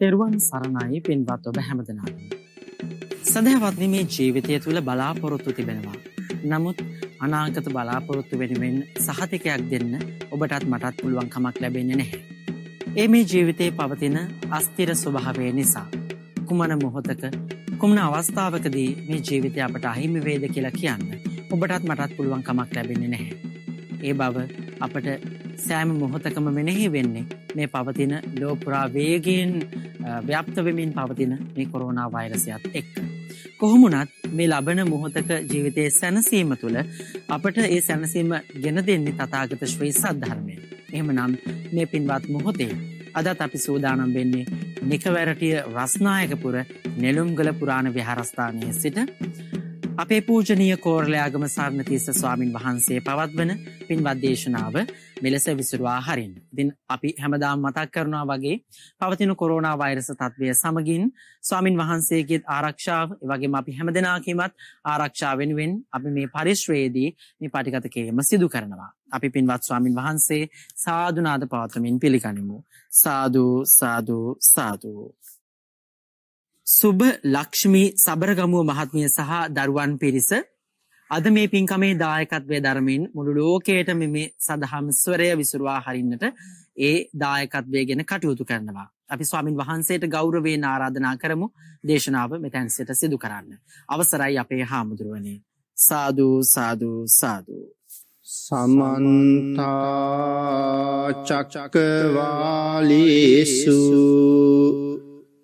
තෙරුවන් සරණයි පින්වත් ඔබ හැමදනාට. සදහවත්නි මේ ජීවිතය තුළ බලාපොරොත්තු තිබෙනවා. නමුත් අනාගත බලාපොරොත්තු වෙනුවෙන් සහතිකයක් දෙන්න ඔබටත් මටත් පුළුවන් කමක් ලැබෙන නැහැ. ඒ මේ ජීවිතයේ පවතින අස්තිර ස්වභාවය නිසා. කුමන මොහොතක කුමන අවස්ථාවකදී මේ ජීවිතය අපට අහිමි වේද කියලා කියන්න ඔබටත් මටත් පුළුවන් කමක් ලැබෙන්නේ නැහැ. ඒ බව අපට සෑම මොහොතකම මෙනෙහි වෙන්නේ මේ පවතින ලෝපුරා වේගෙන් ව්‍යප්ත වෙමින් පවතින මේ කොරෝනා වෛරසයත් එක්ක. කොහොමුණත් මේ ලබන මොහොතක ජීවිතයේ සැනසීම තුළ අපට ඒ සැනසීම ගෙන දෙන්නේ තථාගත ශ්‍රී සද්ධර්මය. එහෙමනම් මේ පින්වත් මොහොතේ අදත් අපි සූදානම් වෙන්නේ නිකවැරටිය රස්නායකපුර නෙළුම්ගල පුරාණ විහාරස්ථානයේ සිට අපේ පූජනීය කෝරලයාගම සරණතිස්ස ස්වාමින් වහන්සේ පවත්වන පින්වත් දේශනාව මෙලෙස විසුරුවා හරින්. ඉතින් අපි හැමදාම මතක් කරනවා වගේ පවතින කොරෝනා වෛරස තත්ත්වය සමගින් ස්වාමින් වහන්සේගේත් ආරක්ෂාව, ඒ වගේම අපි හැමදෙනාගේමත් ආරක්ෂාව වෙනුවෙන් අපි මේ පරිශ්‍රයේදී මේ පටිගත කිරීම සිදු කරනවා. අපි පින්වත් ස්වාමින් වහන්සේ සාදුනාද පවත්වමින් පිළිගනිමු. සාදු සාදු සාදු සුබ ලක්ෂ්මී සබරගමුව මහත්මිය සහ දරුවන් පිරිස අද මේ පින්කමේ දායකත්වය ධර්මින් මුළු ලෝකයට මේ සදහම් ස්වරය විසුරුවා හරින්නට ඒ දායකත්වය ගැන කටයුතු කරනවා. අපි ස්වාමින් වහන්සේට ගෞරවේ නාරාධනා කරමු දේශනාව මෙතැන්සට සිදු කරන්න. අවසරයි අපේ හාමුදුරුවනේ. සාධූ සාධූ සාධූ. සමන්තා චක්කවාලිසු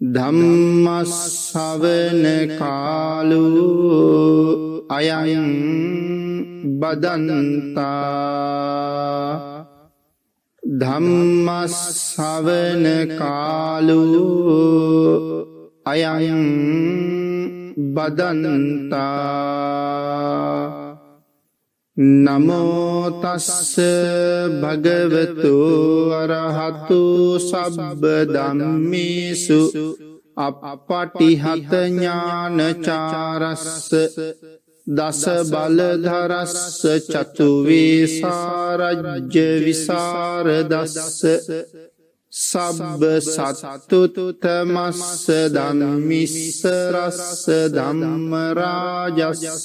ධම්මස්සවන කාලු අයයන් බදන්තා ධම්මස්සවන කාලු අයයන් බදන්තා නමෝතස්ස භගවතු අරහතු සබබ දම්මිසු අපපටිහතඥානචාරස්ස දස බලධරස්ස චතුවේසාරජ්‍ය විසාරදස්ස සබ්බ සසතුතුතමස්ස දනමිස්සරස්ස දම්මරාජස්ස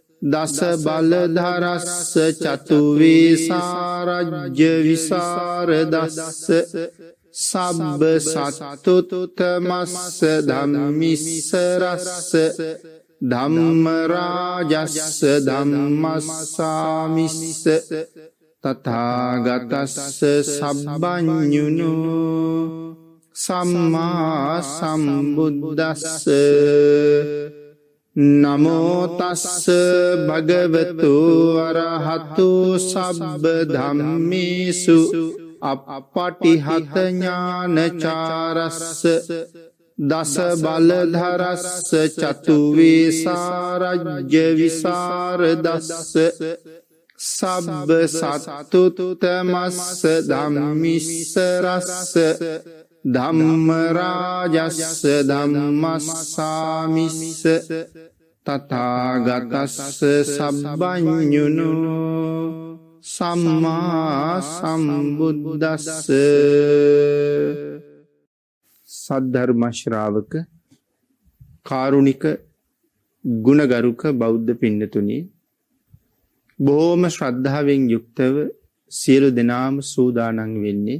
දස බලධරස්ස චතුවේසාරජ්‍ය විසාරදස්ස සබ්බ සත්තුතුතමස්ස ධම්මිස්සරස්ස ධම්මරාජස්ස ධම්මස්සාමිස්ස තතාගතස්ස සබ්බඥුණු සම්මා සම්බුද්දස්ස නමෝතස්ස භගවතු වරහතු සබ්බ ධම්මිසු අපපටිහතඥානචාරස්ස දස බලධරස්ස චතුවේසාරජ්‍ය විසාරදස්ස සබ්බ සත්තුතුතමස්ස ධම්මිස්සරස්ස ධම්මරාජස්ස ධම්මස්සාමිස්ස තතාගතස්ස සබ්බඥුණු සම්මා සම්බුද්දස්ස සද්ධර්මශ්‍රාවක කාරුණික ගුණගරුක බෞද්ධ පින්නතුනි බොහෝම ශ්‍රද්ධාවෙන් යුක්තව සියලු දෙනාම සූදානන් වෙන්නේ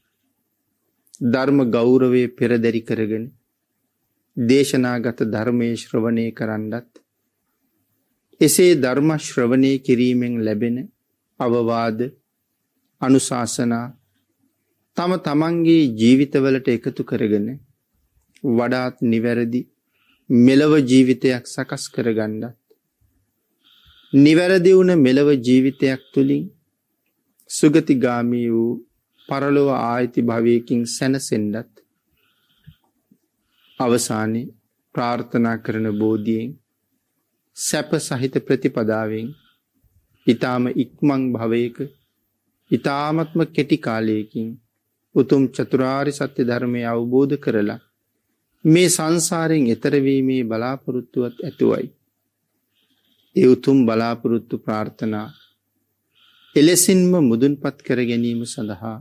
ධර්ම ගෞරවය පෙරදැරි කරගෙන දේශනාගත ධර්මයේ ශ්‍රවණය කරන්නත් එසේ ධර්ම ශ්‍රවණය කිරීමෙන් ලැබෙන අවවාද අනුශාසනා තම තමන්ගේ ජීවිතවලට එකතු කරගෙන වඩාත් නිවැරදි මෙලව ජීවිතයක් සකස් කරගන්නත් නිවැරදි වුණ මෙලව ජීවිතයක් තුළින් සුගතිගාමී වූ පරලොව ආයති භවයකින් සැනසෙන්ඩත් අවසානයේ ප්‍රාර්ථනා කරන බෝධියෙන් සැප සහිත ප්‍රතිපදාවෙන් ඊ타ම ඉක්මන් භවයක ඊ타මත්ම කෙටි කාලයකින් උතුම් චතුරාරි සත්‍ය ධර්මය අවබෝධ කරලා මේ සංසාරයෙන් එතර වීමේ බලාපොරොත්තුවත් ඇතුවයි ඒ උතුම් බලාපොරොත්තු ප්‍රාර්ථනා එලෙසින්ම මුදුන්පත් කර ගැනීම සඳහා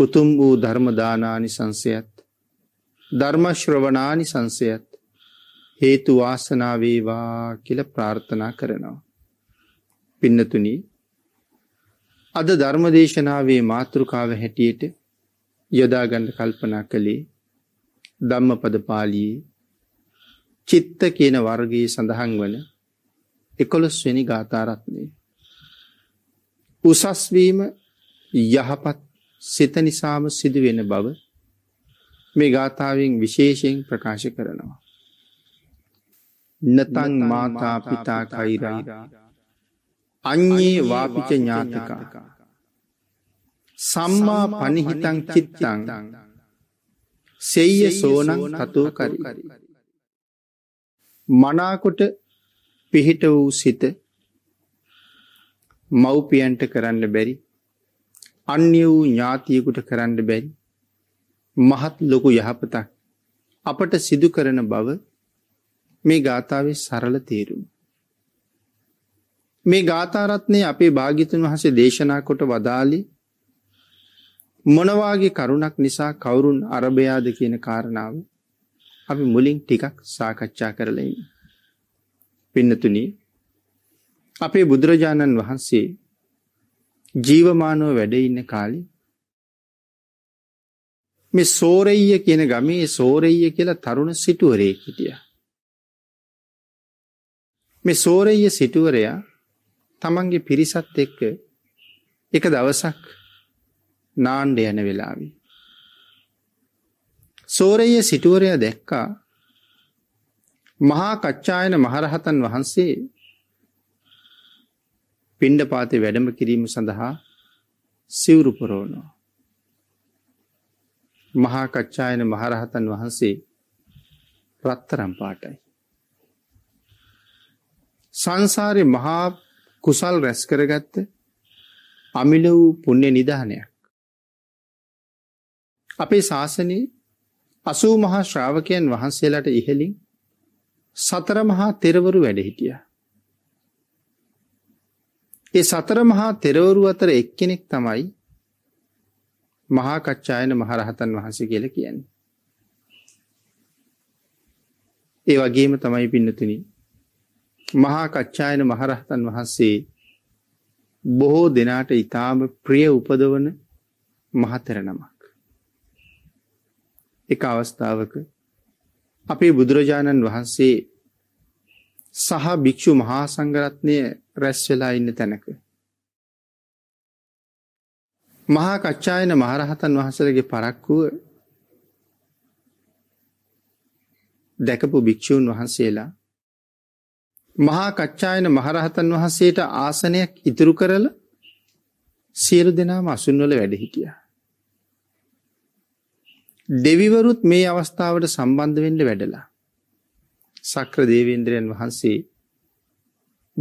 උතුම් වූ ධර්මදානානි සංසයත් ධර්මශ්‍රවනානි සංසයත් හේතු වාසනාවේවා කියල ප්‍රාර්ථනා කරනවා. පින්නතුනී අද ධර්මදේශනාවේ මාතෘකාව හැටියට යොදාගන්න කල්පනා කළේ ධම්ම පදපාලී චිත්ත කියන වර්ගයේ සඳහන් වන එකොළොස්වෙනි ගාථාරත්නය. උසස්වීම යහපත් සිත නිසාම සිදුවෙන බව මේ ගාථාවෙන් විශේෂයෙන් ප්‍රකාශ කරනවා. නතන් මාතා පිතා කෛරා අන්නේ වාපිච ඥාතිකා සම්මා පනිහිතං චිත්තං සෙය්‍ය සෝනං තතෝ කරි මනාකොට පිහිට වූ සිත මව්පියන්ට කරන්න බැරි අන්‍ය වූ ඥාතියකුට කරන්න බැයි මහත් ලොකු යහපතක් අපට සිදු කරන බව මේ ගාථාවේ සරල තේරුම්. මේ ගාථාරත්නය අපේ භාගිතන් වහසේ දේශනා කොට වදාලි මොනවාගේ කරුණක් නිසා කවුරුන් අරභයාද කියන කාරණාව අපි මුලින් ටිකක් සාකච්ඡා කරලයි. පින්නතුනී අපේ බුදුරජාණන් වහන්සේ ජීවමානව වැඩ ඉන්න කාලේ මේ සෝරෙය්‍ය කියන ගමේ සෝරෙය්‍ය කියලා තරුණ සිටුවරයෙක් හිටියා. මේ සෝරෙය්‍ය සිටුවරයා තමන්ගේ පිරිසත් එක්ක එක දවසක් නාණ්ඩ යන වෙලාවේ සෝරෙය්‍ය සිටුවරයා දැක්කා මහා කච්චායන මහරහතන් වහන්සේ පිණ්ඩ පාතය වැඩම කිරීම සඳහා සිවුරුපරෝණෝ. මහා කච්ඡායන මහරහතන් වහන්සේ රත්තරම් පාටයි. සංසාරය මහා කුසල් රැස් කරගත්ත අමිල වූ පුුණ්‍ය නිධානයක්. අපේ ශාසනයේ අසූ මහා ශ්‍රාවකයන් වහන්සේලාට ඉහලින් සතරමහා තෙරවරු වැඩ හිටියා. ඒ සතර මහා තෙරවරු අතර එක්කෙනෙක් තමයි මහා කච්චායන මහරහතන් වහන්සේ කියලා කියන්නේ. ඒ වගේම තමයි පින්නතුනි මහා කච්චායන මහරහතන් වහන්සේ බොහෝ දෙනාට ඊටාම ප්‍රිය උපදවන මහතර නමක්. එක අවස්ථාවක අපේ බුදුරජාණන් වහන්සේ සහ භික්ෂු මහා සංඝරත්නය රැස් වෙලා ඉන්න තැනක. මහා කච්චායන මහරහතන් වහන්සේගේ පරක්කුව දැකපු භික්ෂූන් වහන්සේලා මහා කච්චායන මහරහතන් වහන්සේට ආසනයක් ඉතුරු කරල සියලු දෙනාම අසුන්වල වැඩ හිටියා. දෙවිවරුත් මේ අවස්ථාවට සම්බන්ධ වෙන්න වැඩලා. සක්‍ර දේවේන්ද්‍රයන් වහන්සේ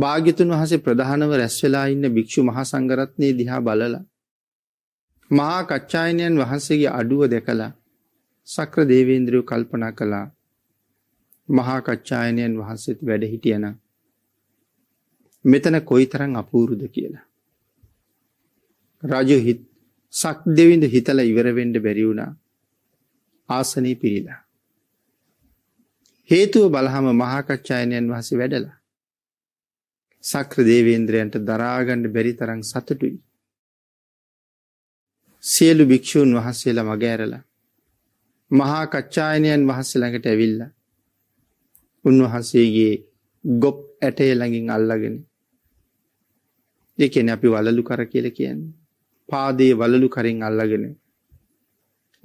භාග්‍යතුන් වහසේ ප්‍රධානව රැස් වෙලා ඉන්න භික්‍ෂු මහා සංගරත්නය දිහා බලලා මහා කච්චායනයන් වහන්සේගේ අඩුව දැකලා සක්‍ර දේවේන්ද්‍රියෝ කල්පනා කළා මහා කච්චායනයන් වහන්සේත් වැඩ හිටියන මෙතන කොයි තරං අපූරුද කියලා. රජු සක් දෙවිඳ හිතල ඉවරවෙන්ඩ බැරිවුණා ආසනී පිරිලා. හේතුව බලහම මහාකච්ඡායනයන් වහසේ වැඩලා. සක්‍ර දේවේන්ද්‍රයන්ට දරාගණ්ඩ බැරි තරං සතුටුයි. සියලු භික්‍ෂූන් වහන්සේලා මගෑරලා. මහා කච්ඡායනයන් වහස ළඟට ඇවිල්ල. උන්වහන්සේගේ ගොප් ඇටේ ළඟින් අල්ලගෙන. එකන අපි වලලු කර කියල කියන්නේ. පාදයේ වලලු කරින් අල්ලගෙන.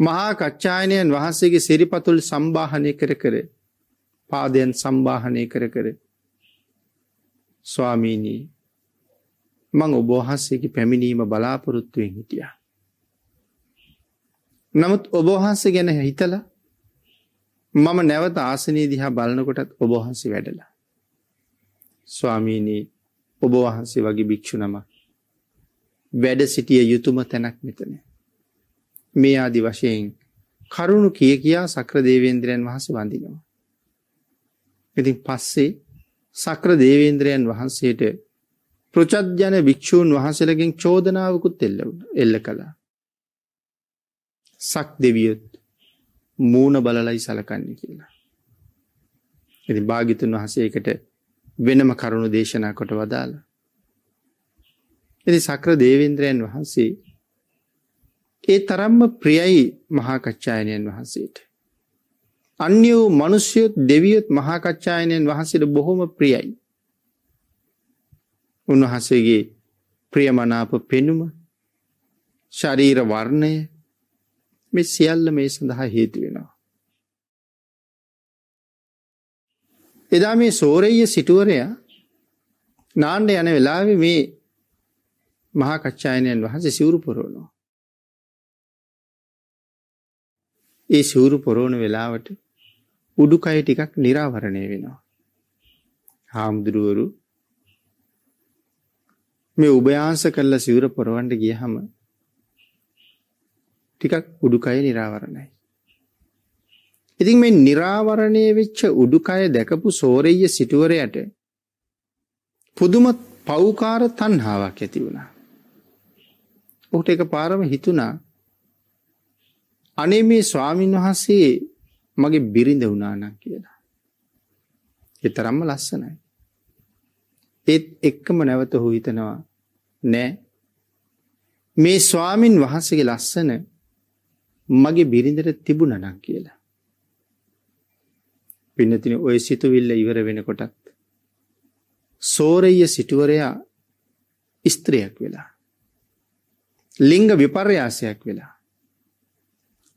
මහා කච්ඡායනයන් වහන්සේගේ සිරිපතුල් සම්බාහනය කර කරේ පාදයන් සම්බාහනය කර කර ස්වාමීනී මං ඔබෝහන්සේකි පැමිණීම බලාපොරොත්තුවෙන් හිටිය. නමුත් ඔබෝහන්ස ගැන හිතල මම නැවත ආසනී දිහා බලනකොටත් ඔබහන්සේ වැඩලා. ස්වාමීනී ඔබවහන්සේ වගේ භික්‍ෂුනම වැඩ සිටිය යුතුම තැනක් මෙතන. මේ ආදි වශයෙන් කරුණු කිය කියා සක්‍ර දේවේන්ද්‍රයන් වහස වඳිනවා. ඉතින් පස්සේ සක්‍ර දේවේන්ද්‍රයන් වහන්සේට ප්‍රචද්ජන භික්‍ෂූන් වහන්සේලගෙන් චෝදනාවකුත් එල්ල එල්ල කළා. සක් දෙවියොත් මූුණ බලලයි සලකන්න කියලා. ඉති භාගිතුන් වහසේකට වෙනම කරුණු දේශනා කොට වදාළ. එති සක්‍ර දේවේන්ද්‍රයන් වහන්සේ ඒ තරම්ම ප්‍රියයි මහාකච්ඡායනයන් වහන්සේට අන්‍ය වූ මිනිස්යොත් දෙවියොත් මහා කච්චායනයන් වහන්සේට බොහොම ප්‍රියයි. උන්වහන්සේගේ ප්‍රියමනාප පෙනුම ශරීර වර්ණය මේ සියල්ල මේ සඳහා හේතු වෙනවා. එදා මේ සෝරෙය්‍ය සිටුවරයා නාන්න යන වෙලාවේ මේ මහා කච්චායනයන් වහන්සේ සිවුරු පුරවනවා. ඒ සිවුරු පුරවන වෙලාවට උඩුකය ටිකක් निराවරණය වෙනවා. හාමුදුරුවරු මේ උභයාස කරලා සිවුර පොරවන්න ගියහම ටිකක් උඩුකය निराවරණයි. ඉතින් මේ निराවරණය වෙච්ච උඩුකය දැකපු සෝරෙය්‍ය සිටුවරයට පුදුම පෞකාර තණ්හාවක් ඇති වුණා. ඔහුට එකපාරම හිතුණා අනේ මේ ස්වාමින් වහන්සේ මගේ බිරිඳ වුණානම් කියලා. ඒ තරම්ම ලස්සනයි. ඒත් එක්කම නැවත හු හිතනවා නෑ මේ ස්වාමින් වහන්සේගේ ලස්සන මගේ බිරිඳට තිබුණනම් කියලා. පින්නතින ඔය සිතුවිල්ල ඉවර වෙනකොටත් සෝරෙය සිටුවරයා ස්ත්‍රයක් වෙලා ලිංග විපර්යාසයක් වෙලා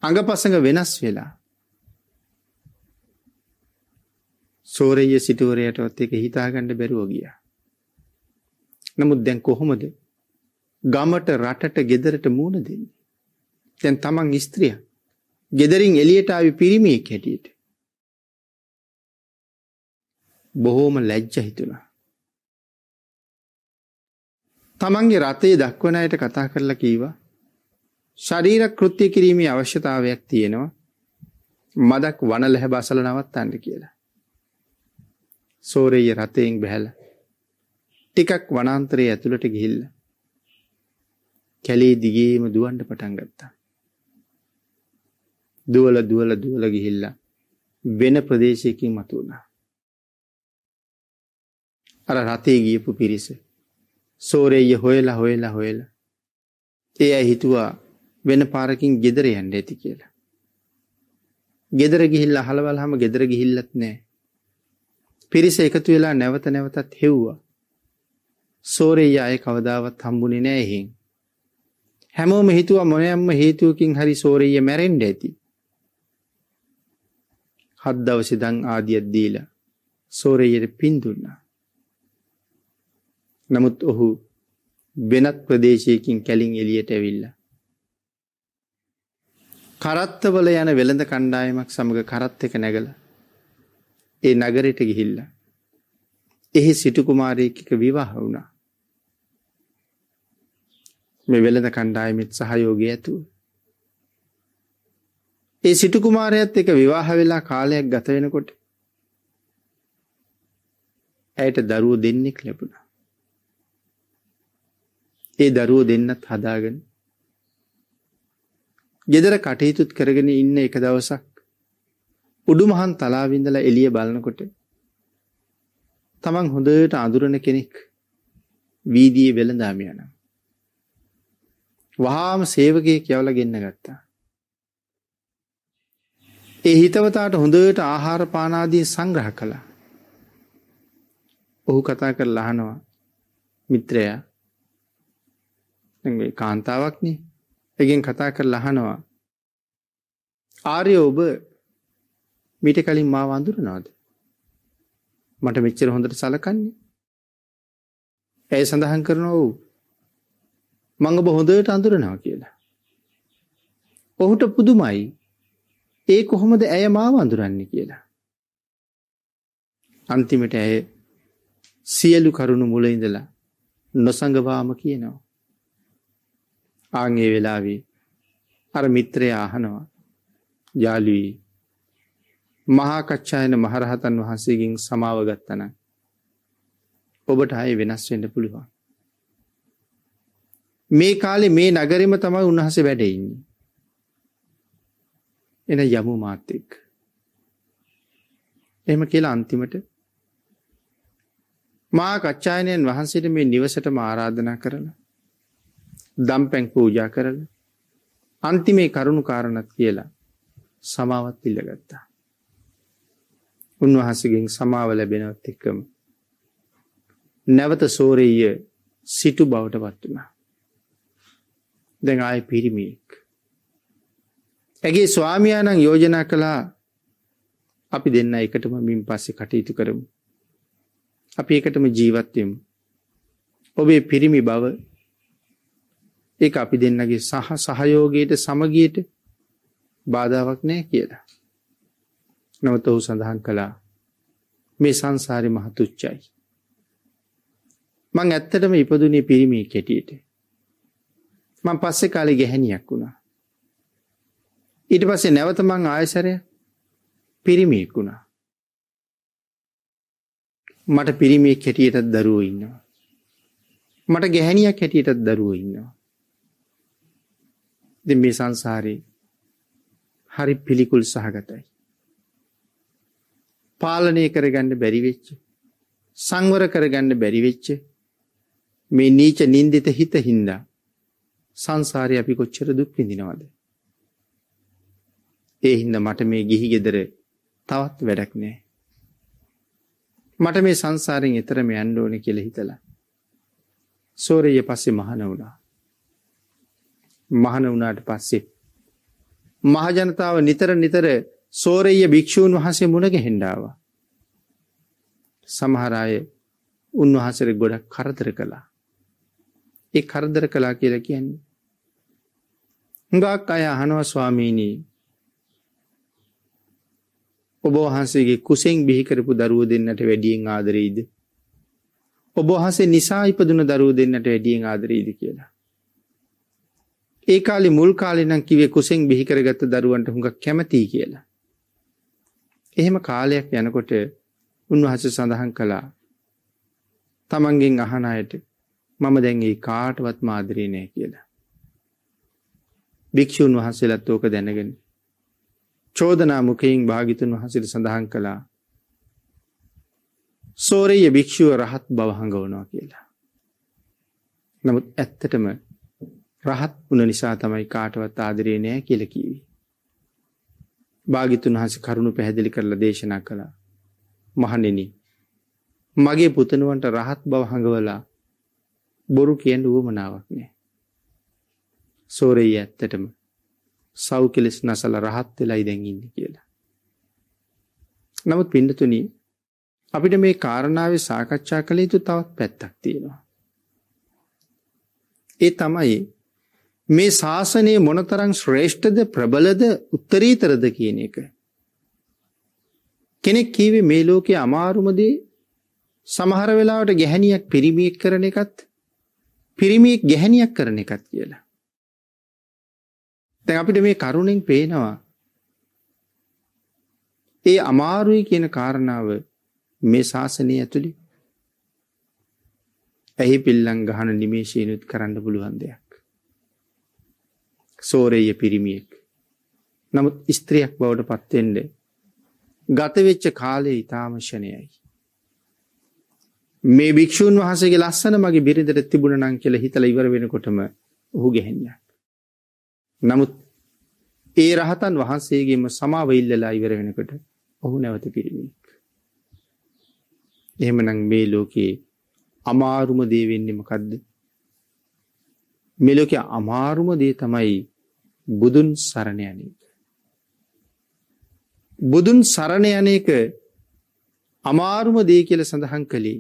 අඟපසඟ වෙනස් වෙලා සෝරෙය්‍ය සිටුවරයටවත් ඒක හිතාගන්න බැරුව ගියා. නමුත් දැන් කොහොමද? ගමට රටට ගෙදරට මූණ දෙන්නේ. දැන් තමන් ස්ත්‍රිය. ගෙදරින් එළියට ආවි පිරිමියෙක් හැටියට. බොහෝම ලැජ්ජ හිතුණා. තමන්ගේ රතේ දක්වන අයට කතා කරලා කීවා ශරීර කෘත්‍ය කිරීමේ අවශ්‍යතාවයක් තියෙනවා මදක් වන ලැහ බසල නවත්තන්න කියලා. සෝරෙය රතයෙන් බැහැලා ටිකක් වනාන්තරයේ ඇතුළට ගිහිල්ලා කැලේ දිගේම දුවන්න පටන් ගත්තා. දුවල දුවල දුවල ගිහිල්ලා වෙන ප්‍රදේශයකින් මතු වුණා. අර රතේ ගියපු පිරිස සෝරෙය හොයලා හොයලා හොයලා ඒ අය හිතුවා වෙන පාරකින් ගෙදර යන්න ඇති කියලා. ගෙදර ගිහිල්ලා අහලවලහම ගෙදර ගිහිල්ලත් නැහැ. පිරිස එකතු වෙලා නැවත නැවතත් හෙව්වා. සෝරෙයි අය කවදාවත් හම්බුනේ නෑ එහෙන්. හැමෝම හිතුවා මොනෑම්ම හේතුවකින් හරි සෝරෙය මැරෙන්ඩ ඇති. හත් දවසිදං ආදියත් දීලා සෝරෙයට පින් දුන්නා. නමුත් ඔහු වෙනත් ප්‍රදේශයකින් කැලින් එලියට ඇවිල්ලා. කරත්තවල යන වෙළඳ කණ්ඩායමක් සමඟ කරත් එක නැගලා ඒ නගරෙට ගිහිල්ල. එහි සිටුකුමාරයකික විවාහ වුණා. මේ වෙළඳ කණ්ඩායමෙත් සහයෝගය ඇතුව. ඒ සිටුකුමාරයත් එක විවාහ වෙලා කාලයක් ගත වෙනකොට ඇයට දරුව දෙන්නෙක් ලැබුණ. ඒ දරුව දෙන්නත් හදාගෙන ගෙදර කටයුතුත් කරගෙන ඉන්න එක දවසක් උඩුමහන් තලාවේ ඉඳලා එළිය බලනකොට තමන් හොඳට අඳුරන කෙනෙක් වීදියේ වෙළඳාම යනවා. වහාම සේවකයෙක් යවලා ගෙන්න ගත්තා. ඒ හිතවතාට හොඳට ආහාර පාන ආදී සංග්‍රහ කළා. ඔහු කතා කරලා අහනවා මිත්‍රයා දැන් කාන්තාවක්නේ එගෙන් කතා කරලා අහනවා ආර්ය ඔබ මීට කලින් මාව අඳුරනවද? මට මෙච්චර හොඳට සලකන්නේ. ඇය සඳහන් කරනවා ඔව්. මම ඔබ හොඳට අඳුරනවා කියලා. ඔහුට පුදුමයි. ඒ කොහොමද ඇය මාව අඳුරන්නේ කියලා. අන්තිමට ඇය සියලු කරුණු මුල ඉඳලා නොසඟවාම කියනවා. ආන් ඒ වෙලාවේ අර මිත්‍රයා අහනවා. යාළුවී මහාකච්ඡායන මහරහතන් වහන්සේගෙන් සමාව ගත්තන ඔබට අය වෙනස් වෙන්න පුළුවන්. මේ කාලෙ මේ නගරම තමයි උන්හස වැඩෙයින්නේ. එන යමු මාත්‍යෙක්. එම කියලා අන්තිමට මා කච්ඡායනයන් වහන්සේට මේ නිවසට ආරාධනා කරලා දම් පැන් පූජා කරල අන්තිමේ කරුණු කාරණත් කියලා සමාවත් ඉල්ලගත්තා. උන්වහන්සේගෙන් සමාව ලැබෙනවත් එක්කම නැවත සෝරෙය සිටු බවට පත්වනා. දැන් ආය පිරිමියෙක්. ඇගේ ස්වාමයානං යෝජනා කළා අපි දෙන්න එකටම මින් පස්සෙ කටයුතු කරමු. අපි එකටම ජීවත්වමු. ඔබේ පිරිමි බව ඒ අපි දෙන්නගේ සහ සහයෝගයට සමගියට බාධාවක් නෑ කියලා. නමුත් ඔහු සඳහන් කළා මේ සංසාරි මහතුච්චයි. මං ඇත්තටම ඉපදුනේ පිරිමී කෙටියට. මං පස්සෙ කාලෙ ගැහැනියක් වුණා. ඊට පස්සේ නැවත මං ආයසරය පිරිමියෙක් වුණා. මට පිරිමිය කෙටියටත් දරුවෝ ඉන්නවා. මට ගැහැනියක් හැටියටත් දරුවෝ ඉන්නවා. දෙ මේ සංසාරයේ හරි පිළිකුල් සහගතයි. පාලනය කරගන්න බැරිවෙච්ච සංවර කරගන්න බැරිවෙච්ච මේ නීච නින්දිත හිත හින්දා සංසාරය අපි කොච්චර දුක් විඳිනවද ඒ හින්ද මට මේ ගිහි ගෙදර තවත් වැඩක් නෑ මට මේ සංසාරෙන් එතරම යන්න ඕන කියල හිතලා සෝරය පස්සේ මහන වුණා මහන වුණාට පස්සේ මහජනතාව නිතර නිතර සෝරෙය්‍ය භික්‍ෂූන් වහන්සේ මුණගැහෙන්න ආවා. සමහර අය උන්වහන්සේට ගොඩක් කරදර කළා. ඒ කරදර කළා කියලා කියන්නේ. හුඟක් අය අහනවා ස්වාමීනී ඔබ වහන්සේගේ කුසෙන් බිහිකරපු දරුව දෙන්නට වැඩියෙන් ආදරීද. ඔබ වහන්සේ නිසා ඉපදුන දරුව දෙන්නට වැඩියෙන් ආදරීද කියලා. ඒ කාලි මුල් කාලෙනම් කිවේ කුසෙන් බිහිකරගත්ත දරුවන්ට හුඟක් කැමතියි කියලා. එහෙම කාලයක් යනකොට උන්වහස සඳහන් කළා තමන්ගෙන් අහන අයට මම දැන්ගේ කාටවත් මාදරී නෑ කියලා. භික්‍ෂූන් වහන්සේලත් ඕක දැනගෙන. චෝදනා මුකයින් භාගිතුන් වහන්සිට සඳහන් කළා සෝරය භික්‍ෂුව රහත් බවහඟවනවා කියලා. නමුත් ඇත්තටම රහත් වන නිසා තමයි කාටවත් ආදරේ නෑ කියලකිවී. භාගිතුන් වහන්සේ කරුණු පැහැදිලි කරලා දේශනා කළා. මහණෙනි මගේ පුතණුවන්ට රහත් බව හඟවලා බොරු කියන්න උවමනාවක් නෑ. සෝරෙයි ඇත්තටම සව් කෙලෙස් නසල රහත් වෙලයි දැන් ඉන්නේ කියලා. නමුත් පින්නතුනි අපිට මේ කාරණාවේ සාකච්ඡා කළ යුතු තවත් පැත්තක් තියෙනවා. ඒ තමයි මේ ශාසනය මොනතරං ශ්‍රේෂ්ඨද ප්‍රබලද උත්තරීතරද කියන එක. කෙනෙක් කීවේ මේ ලෝකයේ අමාරුමදේ සමහර වෙලාවට ගැහැණියක් පිරිමියෙක් කරන එකත් පිරිමියෙක් ගැහැණියක් කරන එකත් කියලා. දැන් අපිට මේ කරුණෙන් පේනවා ඒ අමාරුයි කියන කාරණාව මේ ශාසනය ඇතුළේ ඇහි පිල්ලම් ගහන නිමේෂයනුත් කරන්න පුළුවන් දෙයක්. සෝරේය පිරිමියෙක්. නමුත් ස්ත්‍රියක් බවට පත්වෙන්ඩ ගතවෙච්ච කාලය ඉතාමශණයයි. මේ භික්‍ෂූන් වහසගේ ලස්සන මගේ බිරිදර තිබුණ නං කියල හිතල ඉවර වෙනකොටම ඔහු ගැහෙන්න්න. නමුත් ඒ රහතන් වහන්සේගේම සමාව ඉල්ලලා ඉවර වෙනකොට ඔහු නැවත පිරිමික්. එහෙමනං මේ ලෝකයේ අමාරුම දේවෙන්නම කදද. මෙලෝක අමාරුම දේ තමයි බුදුන් සරණ යන්නේ. බුදුන් සරණ යන එක අමාරුම දේ කියලා සඳහන් කළේ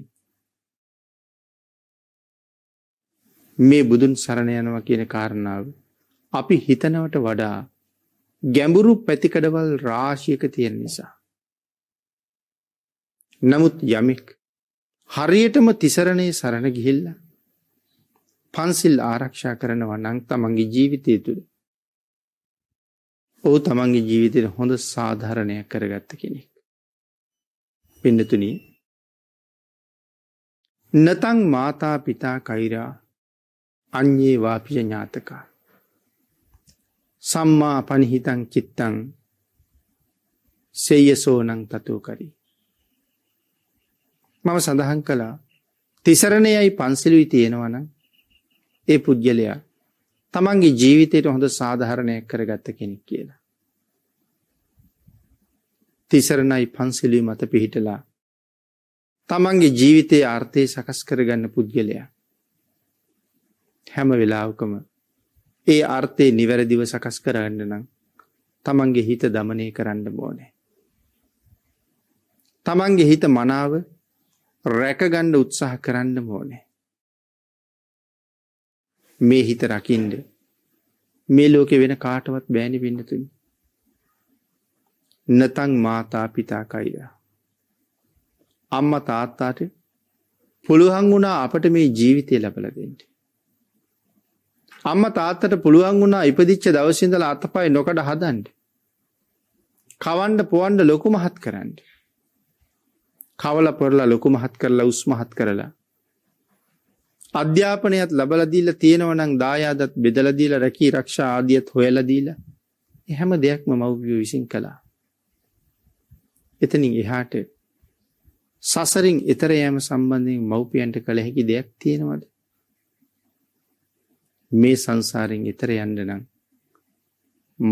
මේ බුදුන් සරණ යනවා කියන කාරණාව අපි හිතනවට වඩා ගැඹුරු පැතිකඩවල් රාශියක තියෙන නිසා නමුත් යමෙක් හරියටම තිසරණේ සරණ ගිහිල්ලා පන්සිල් ආරක්ෂා කරනවා නම් තමන්ගේ ජීවිතය තුළ ඔහු තමන්ගේ ජීවිතයට හොඳ සාධාරණයක් කරගත්ත කෙනෙක්. පෙන්නතුන නතං මාතා පිතා කෛරා අන්‍යයේ වාපිය ඥාතකා. සම්මා පනිහිතං චිත්තං සෙයසෝනං තතුූ කරී. මම සඳහන් කළා තිසරණයයි පන්සිලුයි තියෙනවන ඒ පුද්ගලයා තමන්ගේ ජීවිතයට හොඳ සාධහරණයක් කරගත්ත කෙනෙක් කියලා. තිසරණයි පන්සිලි මත පිහිටලා තමන්ගේ ජීවිතයේ ආර්ථය සකස් කරගන්න පුද්ගලයා. හැම වෙලාවකම ඒ ආර්ථය නිවැරදිව සකස් කරන්න නම් තමන්ගේ හිත දමනය කරන්න බෝනේ. තමන්ගේ හිත මනාව රැකගණ්ඩ උත්සාහ කරන්න ඕනේ. මේ හිත රකින්ඩ. මේ ලෝකෙ වෙන කාටවත් බෑණි වෙන්නතුන්. නතං මාතා පිතා කයිරා. අම්ම තාත්තාට පුළුවන් වුණා අපට මේ ජීවිතය ලබල දෙෙන්ට. අම්ම තාත්තට පුළුවන් වුණා ඉපදිච්ච දවසින්දල අතපයි නොකට හදන්ඩ. කවන්ඩ පුවන්ඩ ලොකු මහත් කරන්න. කවල පොරලා ලොකු මහත් කරලා උස්මහත් කරලා අධ්‍යාපනයත් ලබලා දීලා තියෙනවා නම් දායාදත් බෙදලා දීලා රැකී ආරක්ෂා ආදියත් හොයලා දීලා හැම දෙයක්ම මව්පිය විසින් කළා. එතනින් එහාට සසරින් එතර යෑම සම්බන්ධයෙන් මව්පියන්ට කළ හැකි දෙයක් තියෙනවද? මේ සංසාරයෙන් එතර යන්න නම්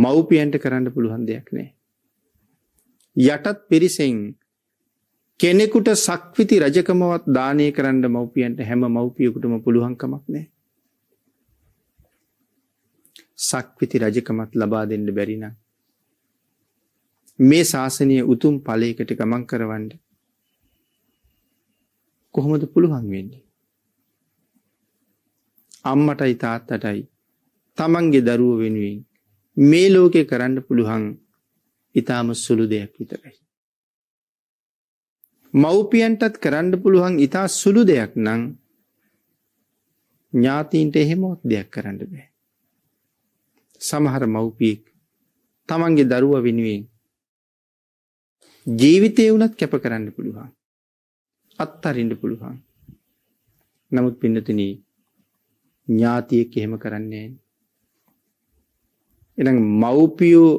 මව්පියන්ට කරන්න පුළුවන් දෙයක් නෑ. යටත් පිරිසෙන් කෙනෙකුට සක්විති රජකමවත් දානය කරන්න මව්පියන්ට හැම මව්පියකුටම පුළුවන්කමක් නෑ. සක්විති රජකමත් ලබා දෙන්න බැරින. මේ ශාසනය උතුම් පලයකට ගමන් කරවන්න කොහොමද පුළුවන් වෙන්නේ. අම්මටයි තාත්තටයි තමන්ගේ දරුව වෙනුවෙන් මේ ලෝකය කරන්න පුළුවන් ඉතාම සුළු දෙයක් විතරයි. මව්පියන්ටත් කරන්න පුළුවන් ඉතා සුළු දෙයක් නම් ඥාතීන්ට එහෙමොත් දෙයක් කරන්න බෑ. සමහර මව්පියෙක් තමන්ගේ දරුව වෙනුවෙන් ජීවිතය වුණත් කැප කරන්න පුළුවන්. අත්තරින්ඩ පුළුවන්. නමුත් පින්නතින ඥාතියක් එහෙම කරන්නේ. එ මව්පියෝ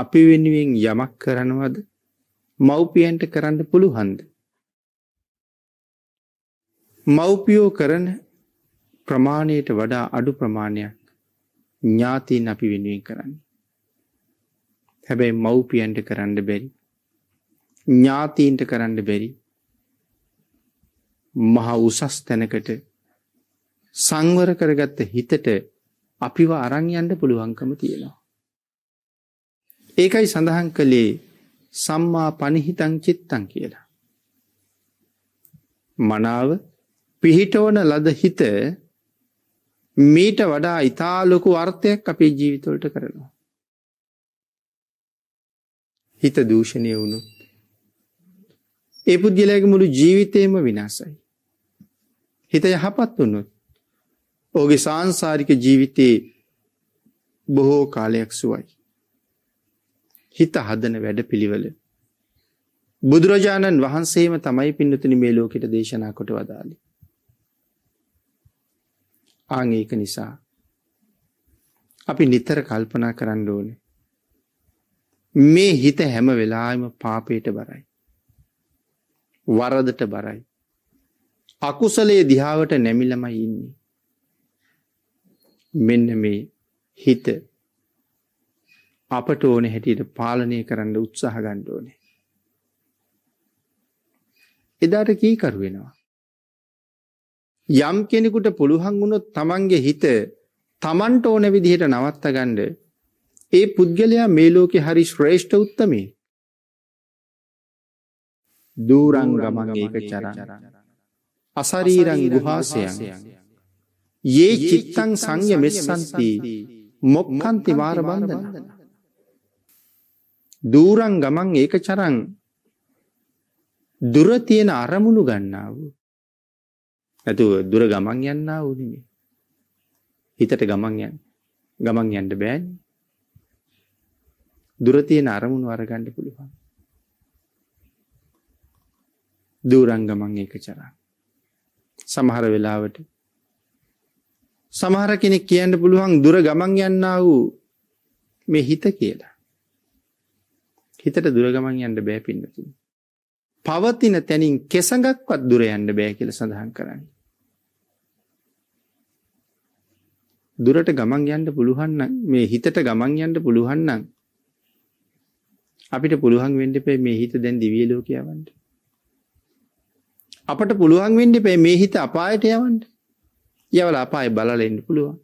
අපි වෙනුවෙන් යමක් කරනවද මව්පියන්ට කරන්න පුළුහන්ද. මව්පියෝ කරන ප්‍රමාණයට වඩා අඩු ප්‍රමාණයක් ඥාතින් අපි වෙනුවෙන් කරන්නේ. හැබැයි මව්පියන්ට කරන්න බැරි. ඥාතීන්ට කරන්න බැරි. මහා උසස් තැනකට සංවර කරගත්ත හිතට අපිව අරංයන්ට පුළුවන්කම තියෙනවා. ඒකයි සඳහන් කළේ සම්මා පනිහිතං චිත්තං කියලා. මනාව පිහිටෝන ලද හිත මීට වඩා ඉතාලොකු අර්ථයක් අපේ ජීවිතවලට කරනවා. හිත දූෂණය වුණු. ඒ පුද්ගලයගේ මුළු ජීවිතයම විනාසයි. හිත යහපත් වුණොත් ඕගේ සංසාරික ජීවිතයේ බොහෝ කාලයක් සුවයි. හිත හදන වැඩ පිළිවල. බුදුරජාණන් වහන්සේම තමයි පින්නතුනි මේ ලෝකෙට දේශනා කොට වදාළි. ආන් ඒක නිසා අපි නිතර කල්පනා කරන්න ඕනේ. මේ හිත හැම වෙලාවෙම පාපයට බරයි. වරදට බරයි. අකුසලයේ දිහාවට නැමිලමයි ඉන්නේ. මෙන්න මේ හිත අපට ඕන හැටියට පාලනය කරන්න උත්සාහ ගන්න ඕනේ. එදාට කීකරු වෙනවා. යම් කෙනෙකුට පුළුවන් වුණොත් තමන්ගේ හිත තමන්ට ඕන විදිහට නවත්ත ගන්න ඒ පුද්ගලයා මේ ලෝකේ හරි ශ්‍රේෂ්ඨ උත්තමී. දූරං ගමං ඒක චරං අසරීරං ගුහාසයන් යේ චිත්තං සංය මෙස්සන්ති මොක්ඛන්ති වාර බන්ධන දූරං ගමං ඒක චරං දුර තියෙන අරමුණු ගන්නා වූ නැතුව දුර ගමන් යන්නා වූ නෙමෙයි. හිතට ගමන් යන්න. ගමන් යන්න බෑනේ. දුර තියෙන අරමුණු අරගන්න පුළුවන්. දුරං ගමන් ඒකචරං. සමහර වෙලාවට සමහර කෙනෙක් කියන්න පුළුවන් දුර ගමන් යන්නා වූ මේ හිත කියලා. හිතට දුර ගමන් යන්න බෑ පින්නතුනි. පවතින තැනින් කෙසඟක්වත් දුර යන්න බෑ කියලා සඳහන් කරන්නේ. දුරට ගමන් යන්න පුළුවන් නම් මේ හිතට ගමන් යන්න පුළුවන් නම් අපිට පුළුවන් වෙන්න එපේ මේ හිත දැන් දිව්‍ය ලෝක යවන්න. අපට පුළුවන් වෙන්න එපේ මේ හිත අපායට යවන්න. යවලා අපාය බලලා ඉන්න පුළුවන්.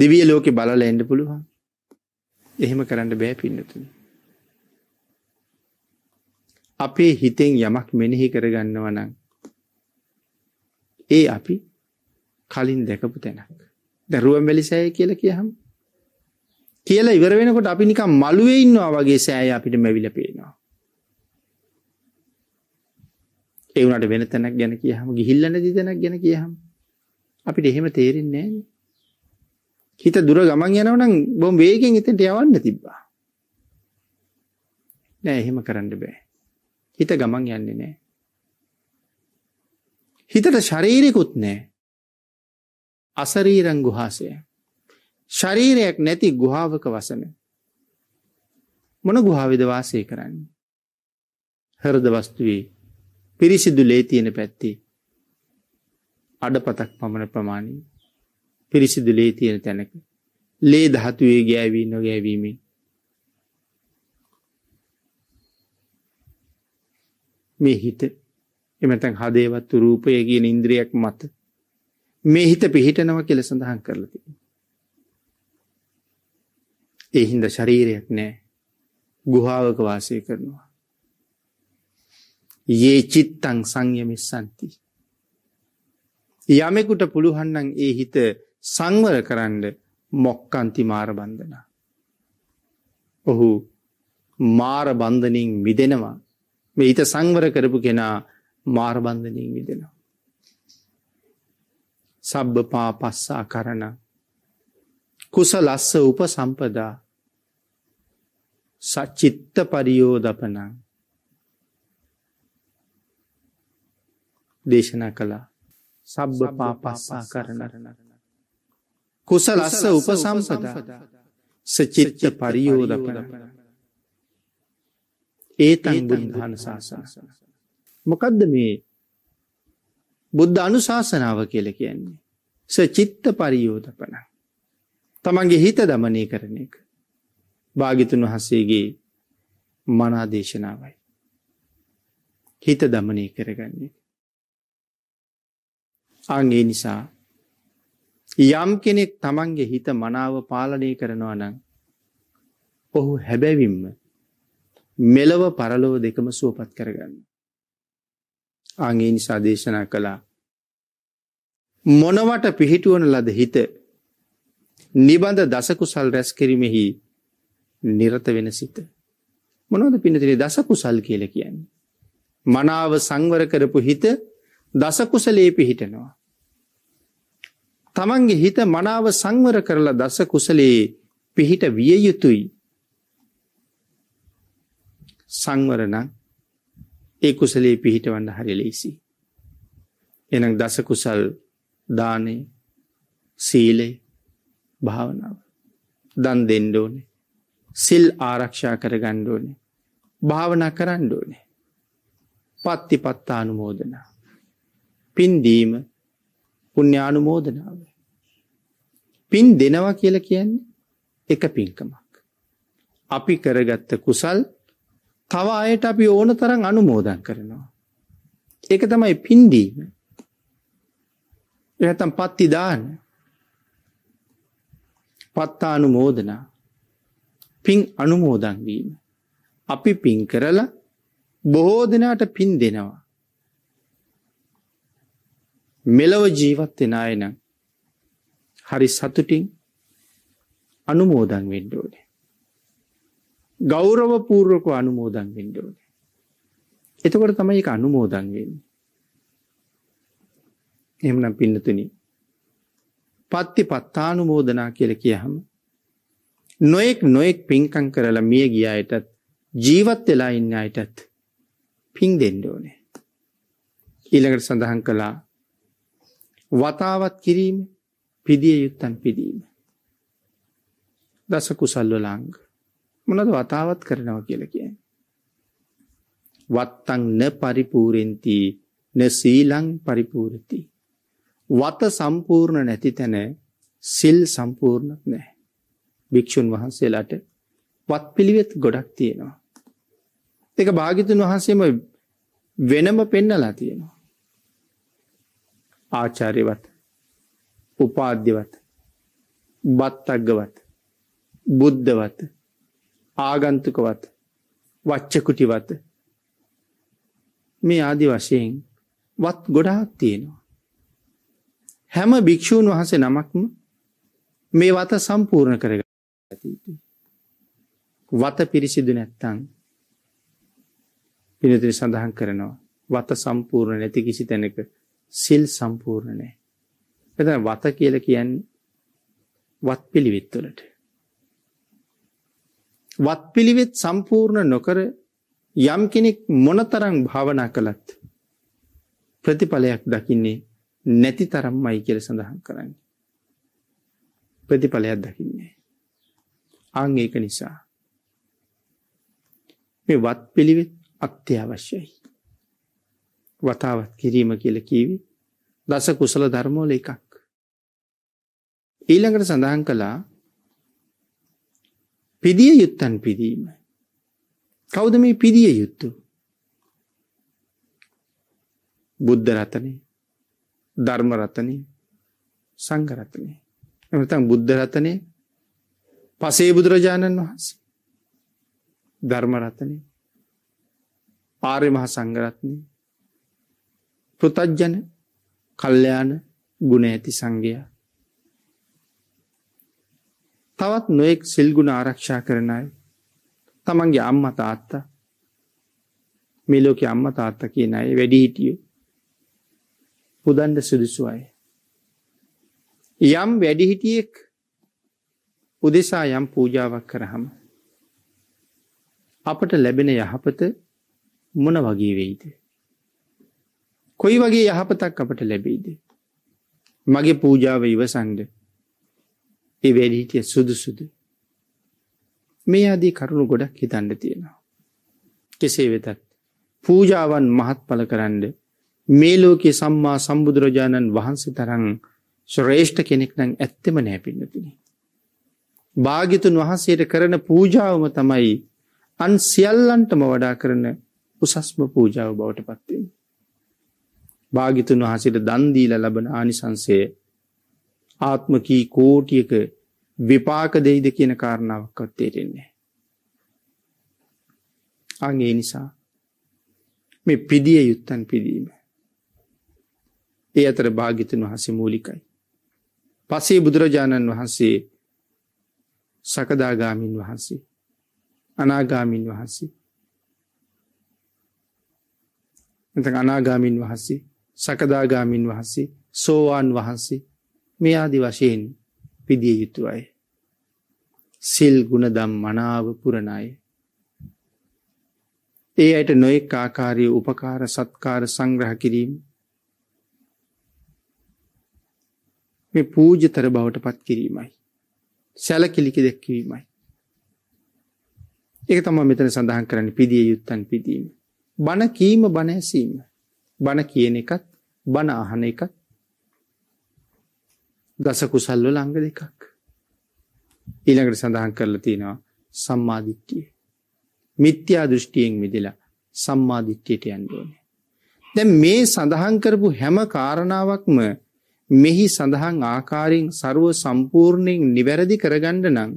දිව්‍ය ලෝකේ බලලා ඉන්න පුළුවන්. එහෙම කරන්න බෑ පින්නතුනි. අපේ හිතෙන් යමක් මෙනෙහි කරගන්නවා නම් ඒ අපි කලින් දැකපු තැනක්. දරුවන් වැලිසෑය කියලා කියහම. කියලා ඉවර වෙනකොට අපි නිකම් මළුවේ ඉන්නවා වගේ සෑය අපිට මැවිල පේනවා. ඒ වුණාට වෙන තැනක් ගැන කියහම ගිහිල්ල නැති තැනක් ගැන කියහම අපිට එහෙම තේරෙන්නේ නැහැ. හිත දුර ගමන් යනවා නම් බොම් වේගෙන් එතනට යවන්න තිබ්බා. නෑ එහෙම කරන්න බෑ. හිත ගමන් යන්නේ නෑ. හිතට ශරීරිකුත් නෑ. අසරීරං ගුහාසය. ශරීරයක් නැති ගුහාාවක වසන. මොන ගුහාවිද වාසය කරන්න. හරද වස්තුවේ පිරිසිදු ලේ තියෙන පැත්තේ අඩපතක් පමණ ප්‍රමාණී පිරිසිදු ලේ තියෙන තැනක ලේ දහතුවේ ගෑවී නොගෑවීමෙන් මේ හිත එමතැන් හදේවත්තු රූපය කියන ඉන්ද්‍රියක් මත මේ හිත පිහිටනවා කියලා සඳහන් කරලා තියෙනවා. ඒ හින්දා ශරීරයක් නැහැ. ගුහාවක වාසය කරනවා. යේ චිත්තං සංයමිස්සanti. යමෙකුට පුළුවන් නම් ඒ හිත සංවර කරන්න මොක්කන්ති මාර බන්ධන. ඔහු මාර බන්ධනින් මිදෙනවා. මේ හිත සංවර කරපු කෙනා මාර බන්ධනින් මිදෙනවා. සබ්බපා පස්සා කරන කුස ලස්ස උප සම්පදා සච්චිත්ත පරියෝදපනං දේශනා කළා සබ්බපා පස්සා කරන කුස ලස්ස උප සම්පදා සචිත්ත පරියෝදපන ඒතන් බුද්ධාන ශාසන මොකදද මේ බුද්ධ අනුශාසනාව කියල කියන්නේ. සචිත්ත පරියෝධපන. තමන්ගේ හිත දමනය කරන එක. භාගිතුන් වහසේගේ මනාදේශනාවයි. හිත දමනය කරගන්නේ. අගේ නිසා යම් කෙනෙක් තමන්ගේ හිත මනාව පාලනය කරනවා නම් ඔහු හැබැවිම්ම මෙලව පරලොව දෙකම සුවපත් කරගන්න. අගේ නිසා දේශනා කළා. මොනවට පිහිටුවන ලද හිත නිබඳ දසකුසල් රැස් කිරීමෙහි නිරත වෙන සිත. මොනොද පිනතිරේ දසකුසල් කියල කියන්නේ. මනාව සංවර කරපු හිත දසකුසලේ පිහිටනවා. තමන්ගේ හිත මනාව සංවර කරලා දස කුසලයේ පිහිට විය යුතුයි. සංවරනං ඒ කුසලේ පිහිටවන්න හරි ලේසි. එනම් දසකුසල් දානය සීලේ භාවනාව දන් දෙන්ඩෝනේ සිල් ආරක්ෂා කර ගණ්ඩෝනේ භාවනා කරණ්ඩෝනේ පත්ති පත්තානුමෝදනා පින්දීම පුුණ්‍යානුමෝදනාව පින් දෙනවා කියල කියන්නේ එක පින්කමක් අපි කරගත්ත කුසල් තව අයට අපි ඕන තරම් අනුමෝදන් කරනවා. ඒක තමයි පින්දීම. නැත්තම් පත්ති දාන. පත්තානුමෝදන. පින් අනුමෝදන් වීම. අපි පින් කරලා බොහෝ දෙනාට පින් දෙනවා. මෙලව ජීවත් වෙන අය නම් හරි සතුටින් අනුමෝදන් වෙන්න ඕනේ. ගෞරව පූර්වකව අනුමෝදන් වෙන්න ඕනේ. එතකොට තමයි ඒක අනුමෝදන් වෙන්නේ. එහෙමනම් පින්නතුනි පත්ති පත්තානුමෝදනා කියලා කියහම නොඑක් නොඑක් පින්කම් කරලා මිය ගිය අයටත් ජීවත් වෙලා ඉන්න අයටත් පින් දෙන්න ඕනේ. ඊළඟට සඳහන් කළා වතාවත් කිරීම පිදිය යුත්තන් පිදීම දස කුසල් වලංග මොනද වතාවත් කරනවා කියලා කියන්නේ. වත්තං න පරිපූර්ණති න සීලං පරිපූර්ණති. වත සම්පූර්ණ නැති තැන සිල් සම්පූර්ණක් නැහැ. භික්ෂුන් වහන්සේලාට වත් පිළිවෙත් ගොඩක් තියෙනවා. ඒක භාගිතුන් වහන්සේම වෙනම පෙන්නලා තියෙනවා. ආචාර්යවත්, උපාධ්‍යවත්, බත්තග්ගවත්, බුද්ධවත් ආගන්තුකවත් වච්චකුටිවත මේ ආදි වශයෙන් වත් ගොඩාක් තියෙනවා. හැම භික්‍ෂූන් වහසේ නමක්ම මේ වත සම්පූර්ණ කරග ඇතිතු. වත පිරිසිදු නැත්තං පිනතිරි සඳහන් කරනවා. වත සම්පූර්ණ නැති කිසි තැනක සිල් සම්පූර්ණ නෑ. එතන වත කියල කියන්නේ වත් පිළිවිත්තුලට. වත්පිළිවෙත් සම්පූර්ණ නොකර යම් කෙනෙක් මොනතරම් භාවනා කළත් ප්‍රතිඵලයක් දකින්නේ නැති තරම්මයි කියලා සඳහන් කරන්නේ. ප්‍රතිඵලයක් දකින්නේ. ආන් ඒක නිසා මේ වත්පිළිවෙත් අත්‍යවශ්‍යයි. වතාවත් කිරීම කියලා කීවි දස කුසල ධර්මවල එකක්. ඊළඟට සඳහන් කළා පිදිය යුත්තන් පිදීම. කෞද මේ පිදිය යුත්තු. බුද්ධ රතනය ධර්ම රතනය සංගරතනය. එමතන් බුද්ධ රතනය පසේ බුදුරජාණන් වහන්සේ. ධර්ම රතනය ආර්ය මහා සංගරත්නය පෘතජ්ජන කල්්‍යයාන ගුණ ඇති සංගයා තවත් නොයෙක් සිල්ගුණ ආරක්ෂා කරන අය තමන්ගේ අම්ම තාත්තා මේ ලෝකේ අම්ම තාත්තා කියන අය වැඩි හිටියෝ පුදන්ඩ සුදුසු අය යම් වැඩිහිටියෙක් උදෙසා යම් පූජාවක් කරහම අපට ලැබෙන යහපත මොන වගේ වෙයිද කොයි වගේ යහපතක් අපට ලැබෙයිද මගේ පූජාව ඉවසන්ඩ ඒ වැඩිහිටිය සුදුසුද. මේ අදී කරුණු ගොඩක් හිතන්න තියෙනවා. කෙසේ වෙතත් පූජාවන් මහත්ඵල කරන්න මේ ලෝකයේ සම්මා සම්බුදුරජාණන් වහන්සේ තරන් ශ්‍රේෂ්ඨ කෙනෙක් නම් ඇත්තෙම නෑපින්නතින. භාගිතුන් වහන්සේට කරන පූජාවම තමයි අන් සියල්ලන්ටම වඩා කරන උසස්ම පූජාව බවට පත්වෙන්. භාගිතුන් වහසට දන්දීල ලබන ආනිසන්සය ආත්මකී කෝටියක විපාක දෙයිද කියන කාරණාවක්වත් තේරෙන්නේ. අගේ නිසා මේ පිදිය යුත්තන් පිදීම. ඒ අතර භාගිතන් වහසේ මූලිකයි. පසේ බුදුරජාණන් වහන්සේ සකදාගාමින් වහන්සේ අනාගාමින් වහන්සේ එතක අනාගාමින් වහන්සේ සකදාගාමින් වහන්සේ සෝවාන් වහන්සේ මේ ආදි වශයෙන් පිදිය යුතුයයි. සිල් ගුණදම් මනාව පුරණයි. ඒ අයට නොයෙක් ආකාරයේ උපකාර සත්කාර සංග්‍රහ කිරීම මේ පූජතර බවට පත් කිරීමයි. සැලකිලිකි දැක්වීමයි. ඒක තම මෙතන සඳහන් කරන්න පිදිය යුත්තන් පිදීම. බණ කීම බණ ඇසීම. බණ කියන එකත් බණ අහන එකත් දස කුසල්ව ලංග දෙකක්. ඊළඟට සඳහන් කරලා තියෙනවා සම්මාධිට්ටිය. මිත්‍යා දෘෂ්ටියෙන් මිදලා සම්මාධිට්්‍යයට යන්ඩුවන. දැ මේ සඳහන් කරපු හැම කාරණාවක්ම මෙහි සඳහන් ආකාරයෙන් සරුව සම්පූර්ණයෙන් නිවැරදි කරගණ්ඩ නම්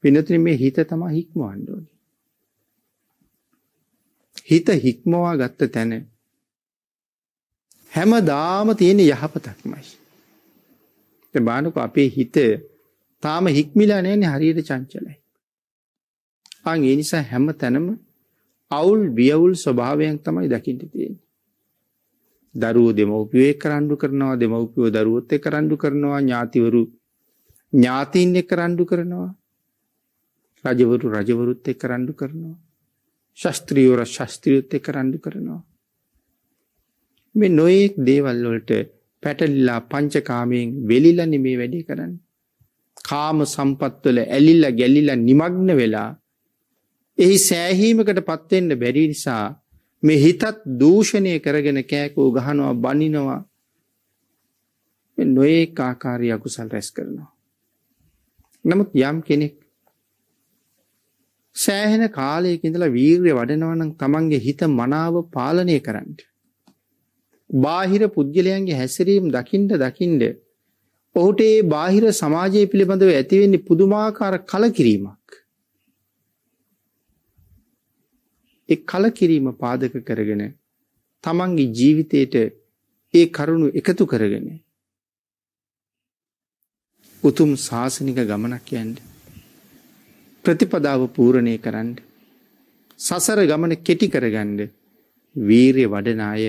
පිනතින මේ හිත තමා හික්ම අන්ඩෝනි. හිත හික්මවා ගත්ත තැන හැම දාම තියෙන යහපතක්මයි. බානක අපේ හිත තාම හික්මිලා නෑන හරියට චංචලයි. අං ඒ නිසා හැම තැනම අවුල් බියවුල් ස්වභාවයක් තමයි දකිට තියෙන. දරුව දෙමවපියේ කරණ්ඩු කරනවා දෙමවපියෝ දරුවොත් එ කරණ්ඩු කරනවා ඥාතිවරු ඥාතීන්ය කරණ්ඩු කරනවා රජවරු රජවරුත් එ කරණ්ඩු කරනවා ශස්ත්‍රීවර ශස්ත්‍රියුත් එ කරණ්ඩු කරනවා මේ නොයෙක් දේවල් වලට පැටලිලා පංචකාමයෙන් වෙලිලානේ මේ වැඩේ කරන්නේ. කාම සම්පත් වල ඇලිලා ගැලිලා নিমগ্ন වෙලා එහි සෑහීමකටපත් වෙන්න බැරි නිසා මේ හිතත් දූෂණය කරගෙන කෑකෝ ගහනවා බනිනවා මේ නොයෙක් ආකාරي අකුසල් රැස් කරනවා. නමුත් යම් කෙනෙක් සෑහෙන කාලයක ඉඳලා වීරිය වඩනවා නම් තමන්ගේ හිත මනාව පාලනය කරන්නේ බාහිර පුද්ගලයන්ගේ හැසිරීම් දකිින්ට දකිින්ඩ ඔහුට ඒ බාහිර සමාජය පිළිබඳව ඇතිවෙන්නේ පුදුමාකාර කලකිරීමක්. එක් කලකිරීම පාදක කරගෙන තමන්ගේ ජීවිතයට ඒ කරුණු එකතු කරගෙන. උතුම් ශාසනික ගමනක් යන්ට. ප්‍රතිපදාව පූරණය කරන්න. සසර ගමන කෙටි කරගන්ඩ වීරය වඩනාය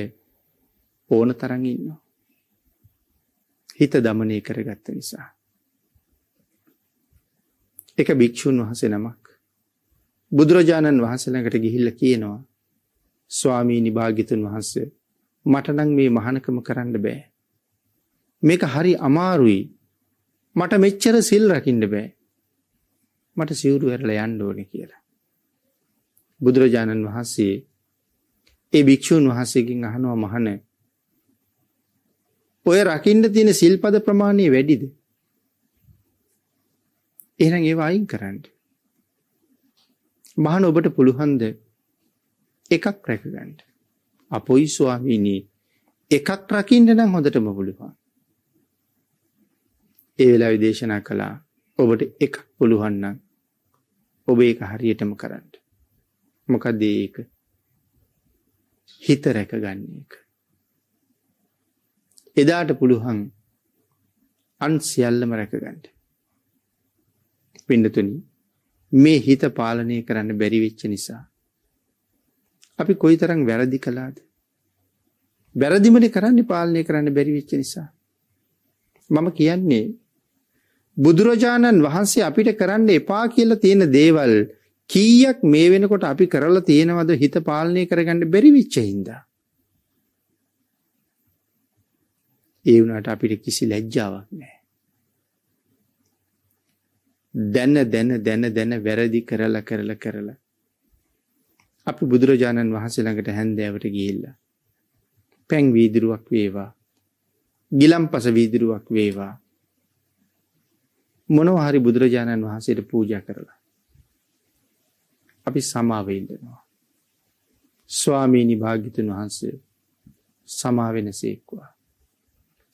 ඕන තරන් ඉන්නවා. හිත දමනය කරගත්ත නිසා. එක භික්‍ෂූන් වහසේ නමක්. බුදුරජාණන් වහන්සලකට ගිහිල්ල කියනවා ස්වාමී නිභාගිතුන් වහන්සේ මටනං මේ මහනකම කරන්න බෑ. මේක හරි අමාරුයි මට මෙච්චර සිල් රකිින්ඩ බෑ මට සිවුරු වෙරල යන්න ඕන කියලා. බුදුරජාණන් වහන්සේ ඒ භික්‍ෂූන් වහන්සේකින් අහනවා මහන ඔය රකින්න තියෙන සිල්පද ප්‍රමාණය වැඩිද? එහෙනම් ඒව අයින් කරන්න. මහාන ඔබට පුළුවන්ද එකක් රැකගන්න? අපොයි ස්වාමීනි එකක් රකින්න නම් හොඳටම පුළුවන්. ඒ වෙලාවේ දේශනා කළා ඔබට එකක් පුළුවන් නම් ඔබ ඒක හරියටම කරන්න. මොකද ඒක හිත රැකගන්න එක. එදාට පුළුවන් අන් සියල්ලම රැකගන්ට. පිඩතුන මේ හිත පාලනය කරන්න බැරිවෙච්ච නිසා. අපි කොයි තරං වැරදි කලාද. බැරදිමට කරන්න පාලනය කරන්න බැරිවෙච්ච නිසා. මම කියන්නේ බුදුරජාණන් වහන්සේ අපිට කරන්න එපා කියලා තියෙන දේවල් කීයක් මේ වෙනකොට අපි කරලා තියෙනවද හිත පාලනය කරගන්න බැරි විච්ච හින්දා ඒ වුණාට අපිට කිසි ලැජ්ජාවක් නැහැ. දැන දැන දැන දැන වැරදි කරලා කරලා කරලා අපි බුදුරජාණන් වහන්සේ ළඟට හැන්දෑවට ගිහිල්ලා පැන් වීදුරුවක් වේවා ගිලම්පස වීදුරුවක් වේවා මොනවා හරි බුදුරජාණන් වහන්සේට පූජා කරලා අපි සමාව ඉල්ලනවා ස්වාමීනි භාග්‍යතුන් වහන්සේ සමාවෙනසේක්වා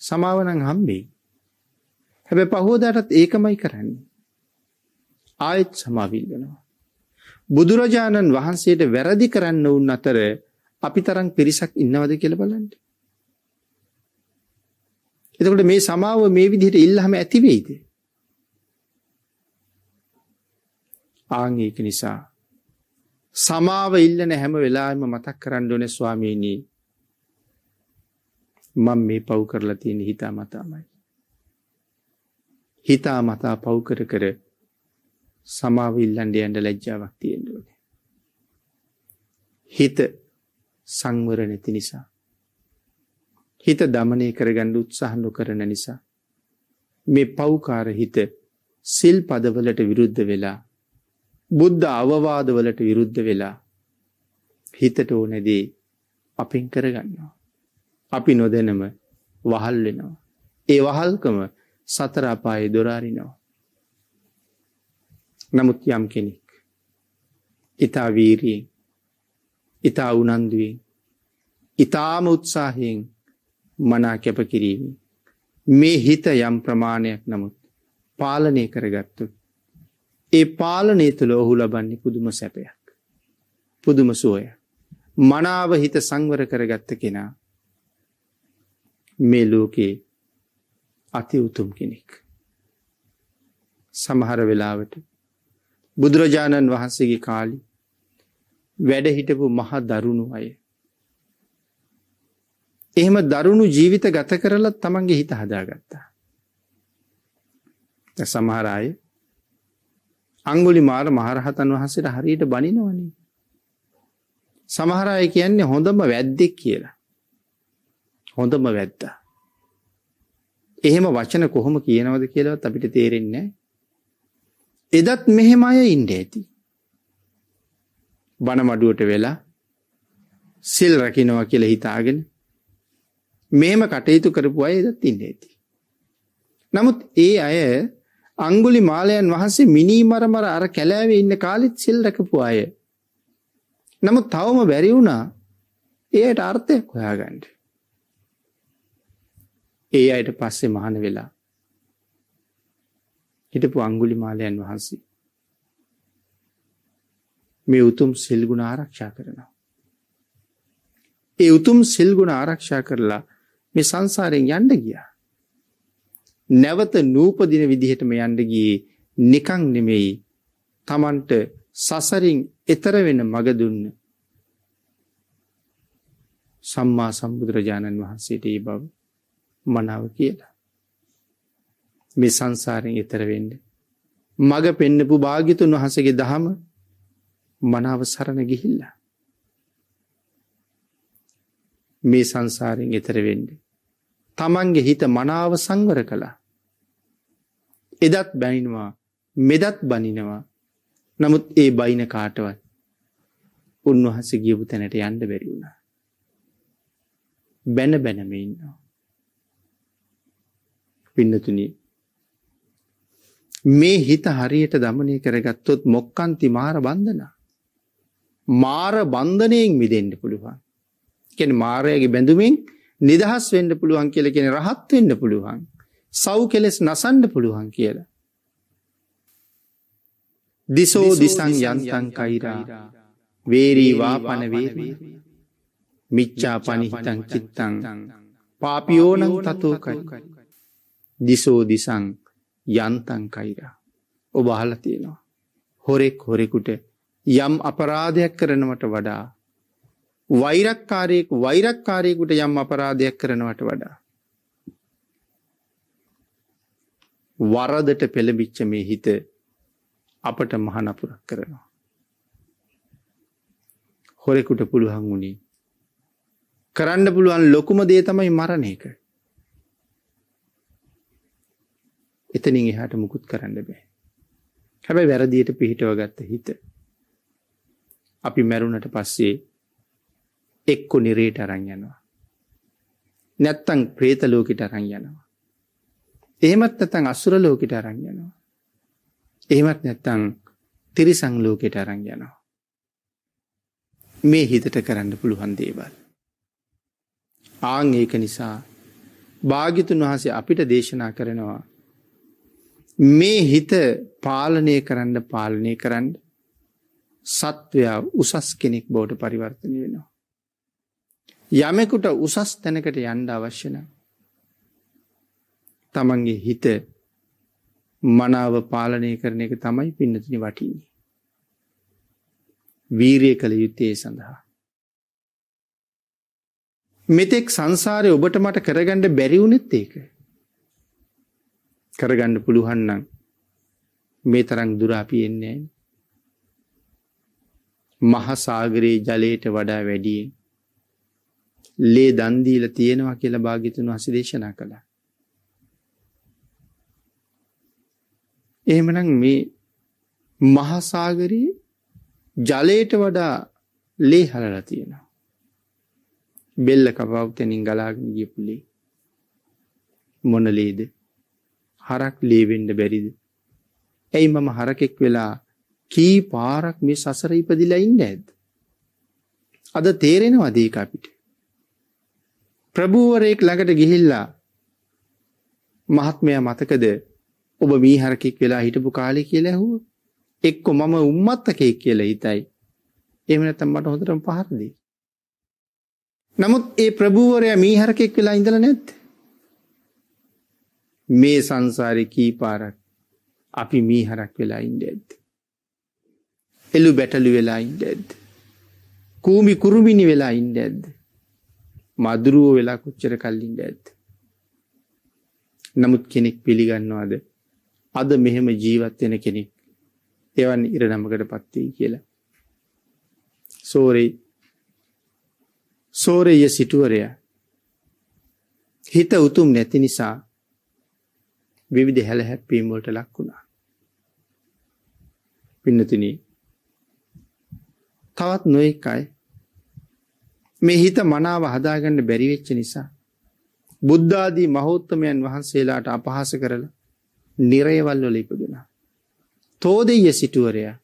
සමාව නම් හම්බෙයි. හැබැයි පහෝදාටත් ඒකමයි කරන්නේ. ආයෙත් සමාවිල් වෙනවා. බුදුරජාණන් වහන්සේට වැරදි කරන්න උන් අතර අපි තරම් පිරිසක් ඉන්නවද කියලා බලන්න. එතකොට මේ සමාව මේ විදිහට ඉල්ලහම ඇති වෙයිද? ආන් ඒක නිසා සමාව ඉල්ලන හැම වෙලාවෙම මතක් කරන්න ඕනේ ස්වාමීනි මම මේ පව් කරලා තියෙන හිතා මතාමයි. හිතා මතා පව් කර කර සමාව ඉල්ලන්ඩ යන්ඩ ලැජ්ජාවක් තියෙන්ඩුවන. හිත සංවර නැති නිසා. හිත දමනය කරගන්න උත්සාහන්ු කරන නිසා. මේ පව්කාර හිත සිල් පදවලට විරුද්ධ වෙලා බුද්ධ අවවාදවලට විරුද්ධ වෙලා හිතට ඕනෙදී අපින් කරගන්නවා. අපි නොදැනම වහල් වෙනවා. ඒ වහල්කම සතර අපායේ දොර අරිනවා. නමුත් යම් කෙනෙක් ඊතා වීරියෙන් ඊතා උනන්දුවෙන් ඊතාම උත්සාහයෙන් මනා කැප කිරීම මේ හිත යම් ප්‍රමාණයක් නමුත් පාලනය කරගත්තු ඒ පාලනය තුළ ඔහු ලබන්නේ පුදුම සැපයක් පුදුම සුවය මනාව හිත සංවර කරගත්ත කෙනා මේ ලෝකයේ අති උතුම් කෙනෙක්. සමහර වෙලාවට බුදුරජාණන් වහන්සේගේ කාලි වැඩහිටපු මහ දරුණු අය. එහෙම දරුණු ජීවිත ගත කරලත් තමන්ගේ හිත හදාගත්තා. සමහරය අංගුලි මාර මහරහතන් වහසට හරියට බනිනවනේ. සමහරය කියන්නේ හොඳම වැද්දෙක් කියලා. හොඳම වැද්දා. එහෙම වචන කොහොම කියනවද කියලාවත් අපිට තේරෙන්නේ එදත් මෙහෙම අය ඉන්න ඇති. බණ මඩුවට වෙලා සිල් රකින්නවා කියලා හිතාගෙන මේම කටයුතු කරපු අය එදත් ඉන්න ඇති. නමුත් ඒ අය අංගුලි මාලයන් වහන්සේ මිනී මරමර අර කැලෑවේ ඉන්න කාලෙත් සිල් රකපු අය. නමුත් තවම බැරි වුණා එයට අර්ථයක් හොයාගන්න. ඒ අයට පස්සේ මහන වෙලා හිටපු අංගුලි මාලයන් වහන්සේ මේ උතුම් සිල්ගුණ ආරක්ෂා කරනවා. ඒ උතුම් සිල්ගුණ ආරක්ෂා කරලා මේ සංසාරයෙන් යන්ඩ ගියා. නැවත නූපදින විදිහටම යන්ඩ ගියේ නිකං නෙමෙයි තමන්ට සසරින් එතර වෙන මගදුන්න සම්මා සම්බුදුරජාණන් වහන්සේට ඒ බව මනාව කියලා. මේ සංසාරෙන් එතර වෙන්න. මග පෙන්නපු භාගිතුන් වහසගේ දහම මනාව සරණ ගිහිල්ලා. මේ සංසාරෙන් එතර වෙන්න. තමන්ගේ හිත මනාව සංවර කළා. එදත් බැනිනවා මෙදත් බනිනවා නමුත් ඒ බයින කාටවත් උන්වහස ගියපු තැනට යන්න බැරි වුණා. බැන බැනම ඉන්නවා. පින්නතුනි මේ හිත හරියට දමනය කරගත්තොත් මොක්කන්ති මාර බන්ධන මාර බන්ධනයෙන් මිදෙන්ඩ පුළුවන් කෙන මාරයගේ බැඳුමින් නිදහස් වෙන්ඩ පුළුවන් කියල කෙන රහත් වෙන්න පුළුවන් සව් කෙලෙස් නසන්ඩ පුළුවන් කියලා දිසෝ දිසං යන්තන් කයිරා වේරීවා පනවේරී මිච්චා පනිහිතන් චිත්තං පාපියෝනං තතෝකයි දිසෝ දිසං යන්තන් කයිරා. ඔබ අහල තියෙනවා. හොරෙක් හොරෙකුට යම් අපරාධයක් කරනවට වඩා වෛරක්කාරයෙක් වෛරක්කාරයෙකුට යම් අපරාධයක් කරනවට වඩා. වරදට පෙළබිච්ච මේ හිත අපට මහනපුරක් කරනවා. හොරෙකුට පුළුවන් වුණේ කරන්න පුළුවන් ලොකුම දේ තමයි මරණ එක. එතනින් එහාට මුකුත් කරන්න බෑ. හැබැයි වැරදියට පිහිටව ගත්ත හිත. අපි මැරුණට පස්සේ එක්කො නිරේට අරං යනවා. නැත්තං ප්‍රේතලෝකට අරං යනවා. එහෙමත් නැතං අසුර ලෝකට අරං යනවා. එහෙමත් නැත්තං තිරිසං ලෝකෙට අරං යනවා. මේ හිතට කරන්න පුළුවන් දේවල්. ආං ඒක නිසා භාගිතුන් වහසේ අපිට දේශනා කරනවා මේ හිත පාලනය කරන්න පාලනය කරන්න සත්වයා උසස් කෙනෙක් බෝට පරිවර්තනය වෙනවා. යමෙකුට උසස් තැනකට යන්ඩ අවශ්‍යන තමන්ගේ හිත මනාව පාලනය කරන එක තමයි පින්නතින වටින්නේ. වීරය කළ යුත්තේ සඳහා. මෙතෙක් සංසාරය ඔබට මට කරගණ්ඩ බැරිවුනෙත් ඒක කරගන්න පුළුහන්නම් මේ තරං දුරාපි එන්නේ මහසාගරයේ ජලයට වඩා වැඩියෙන් ලේ දන්දීල තියෙනවා කියලා භාගිතුන් වහස දේශනා කළා. එහෙමනම් මේ මහසාගරී ජලයට වඩා ලේ හලලා තියෙනවා. බෙල්ල කපව් තැනින් ගලාගෙන ගිය පුලේ මොන ලේද? හරක් ලේවෙන්න බැරිද? ඇයි මම හරකෙක් වෙලා කී පාරක් මේ සසර ඉපදිලා ඉන්නේ නැද්ද? අද තේරෙනවද ඒක අපිට? ප්‍රභූවරයෙක් ළඟට ගිහිල්ලා මහත්මයා මතකද ඔබ මේ හරකෙක් වෙලා හිටපු කාලේ කියලා ඇහුවා. එක්ක මම උම්මත්තකෙක් කියලා හිතයි. එහෙම නැත්නම් මට හොඳටම පහර දෙයි. නමුත් ඒ ප්‍රභූවරයා මීහරකෙක් වෙලා ඉඳලා නැද්ද? මේ සංසාරය කීපාරක් අපි මීහරක් වෙලා ඉන්ඩ ඇද්ද. එල්ලු බැටලු වෙලා ඉන්ඩ ඇද්ද. කූමි කුරුමිණි වෙලා ඉන්ඩ ඇද්ද. මදුරුවෝ වෙලා කොච්චර කල්ලින්ට ඇත්ද. නමුත් කෙනෙක් පිළිගන්නවාද අද මෙහෙම ජීවත්වෙන කෙනෙක් එවන් ඉර නමකට පත්වෙයි කියලා. සෝරෙයි සෝරය සිටුවරයා හිත උතුම් නැති නිසා විවිධ හැල හැප්පීම් වලට ලක් වුණා. පින්නතිනි තවත් නොයෙක් අය මේ හිත මනාව හදාගන්න බැරි වෙච්ච නිසා බුද්ධ ආදී මහෞත්මයන් වහන්සේලාට අපහාස කරලා නිරයවල් වල ඉපදුනා. තෝදෙය සිටුවරයා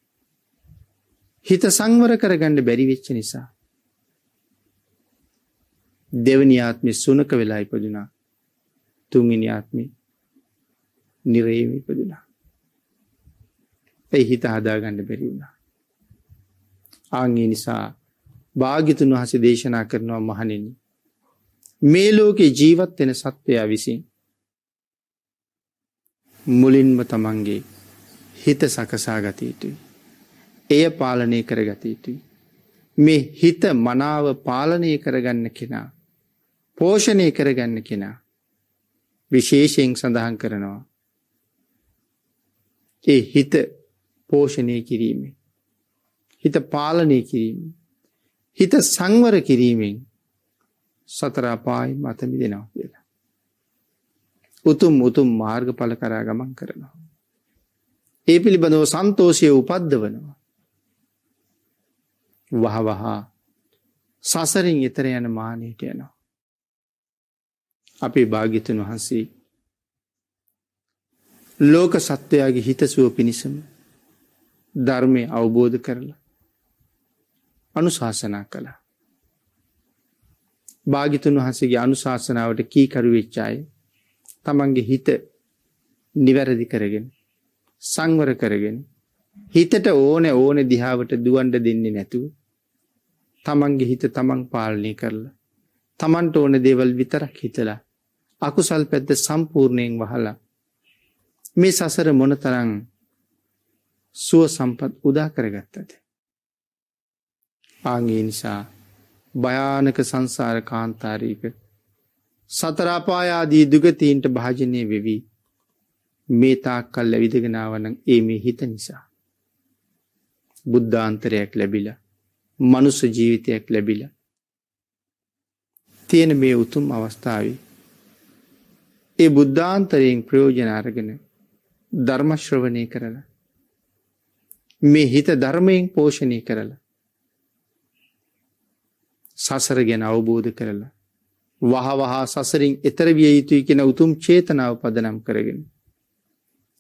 හිත සංවර කරගන්න බැරි වෙච්ච නිසා දෙවනි ආත්මේ සුනක වෙලා ඉපදුනා. තුන්වෙනි ආත්මේ නිරේම ඉපදුනා. ඒ හිත හදාගන්න බැරි වුණා. ආන්ගේ නිසා භාග්‍යතුන් වහන්සේ දේශනා කරනවා මහණෙනි. මේ ලෝකේ ජීවත් වෙන සත්වයා විසින් මුලින්ම තමන්ගේ හිත සකසා ගත යුතුයි. එය පාලනය කර ගත යුතුයි. මේ හිත මනාව පාලනය කරගන්න කෙනා පෝෂණය කරගන්න කෙනා විශේෂයෙන් සඳහන් කරනවා ඒ හිත පෝෂණය කිරීමෙන් හිත පාලනය කිරීම හිත සංවර කිරීමෙන් සතරාපායි මතමි දෙනවා කියලා. උතුම් උතුම් මාර්ගඵල කරා ගමන් කරනවා. ඒ පිළිබඳව සන්තෝෂය උපද්ධ වනවා. වහවහා සසරින් එතර යන මානයට යනවා. අපේ භාගිතන් වහන්සේ ලෝක සත්වයාගේ හිතසුව පිණිසම ධර්මය අවබෝධ කරලා අනුශාසනා කළා. භාගිතුන් වහසගේ අනුශාසනාවට කීකරුවෙච්චායි තමන්ගේ හිත නිවැරදි කරගෙන සංවර කරගෙන හිතට ඕන ඕන දිහාවට දුවන්ඩ දෙන්නේ නැතුව තමන්ගේ හිත තමන් පාලනය කරලා තමන්ට ඕන දේවල් විතරක් හිතලා අකුසල් පැත්ත සම්පූර්ණයෙන් වහලා මේ සසර මොන තරං සුව සම්පත් උදා කරගත්තද. ආගේ නිසා භයානක සංසාර කාන්තාරීක සතරාපායාදී දුගතීන්ට භාජනය වෙවී මේ තාක් කල් ඇවිදගෙනාවන ඒ මේ හිත නිසා. බුද්ධාන්තරයක් ලැබිල මනුස්ස ජීවිතයක් ලැබිල තියෙන මේ උතුම් අවස්ථාව ඒ බුද්ධාන්තරයෙන් ප්‍රයෝජනාරගෙන ධර්මශ්‍රවනය කරලා. මේ හිත ධර්මයෙන් පෝෂණය කරලා. සසර ගැන අවබෝධ කරලා. වහවහා සසරින් එතර විය යුතුයි කෙන උතුම් චේතනාව පදනම් කරගෙන.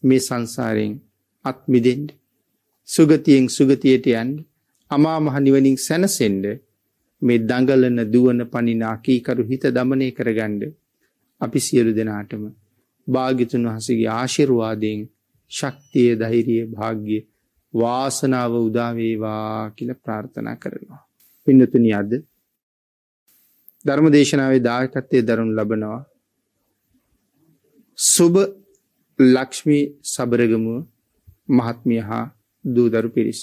මේ සංසාරයෙන් අත්මිදෙන්ට සුගතියෙන් සුගතියට යන් අමා මහනිවනින් සැනසෙන්ඩ මේ දඟලන දුවන පනිනා කීකරු හිත දමනය කරගණ්ඩ අපි සියලු දෙනාටම භාගිතුන් වහසගේ ආශිරුවාදයෙන් ශක්තිය දෛරිය භාග්‍ය වාසනාව උදාවේවා කියල ප්‍රාර්ථනා කරනවා. පින්නතුනි අද ධර්ම දේශනාවේ දායකත්වය දරුණු ලබනවා. සුබ ලක්ෂ්මී සබරගමුව මහත්මිය හා දූදරු පිරිස්.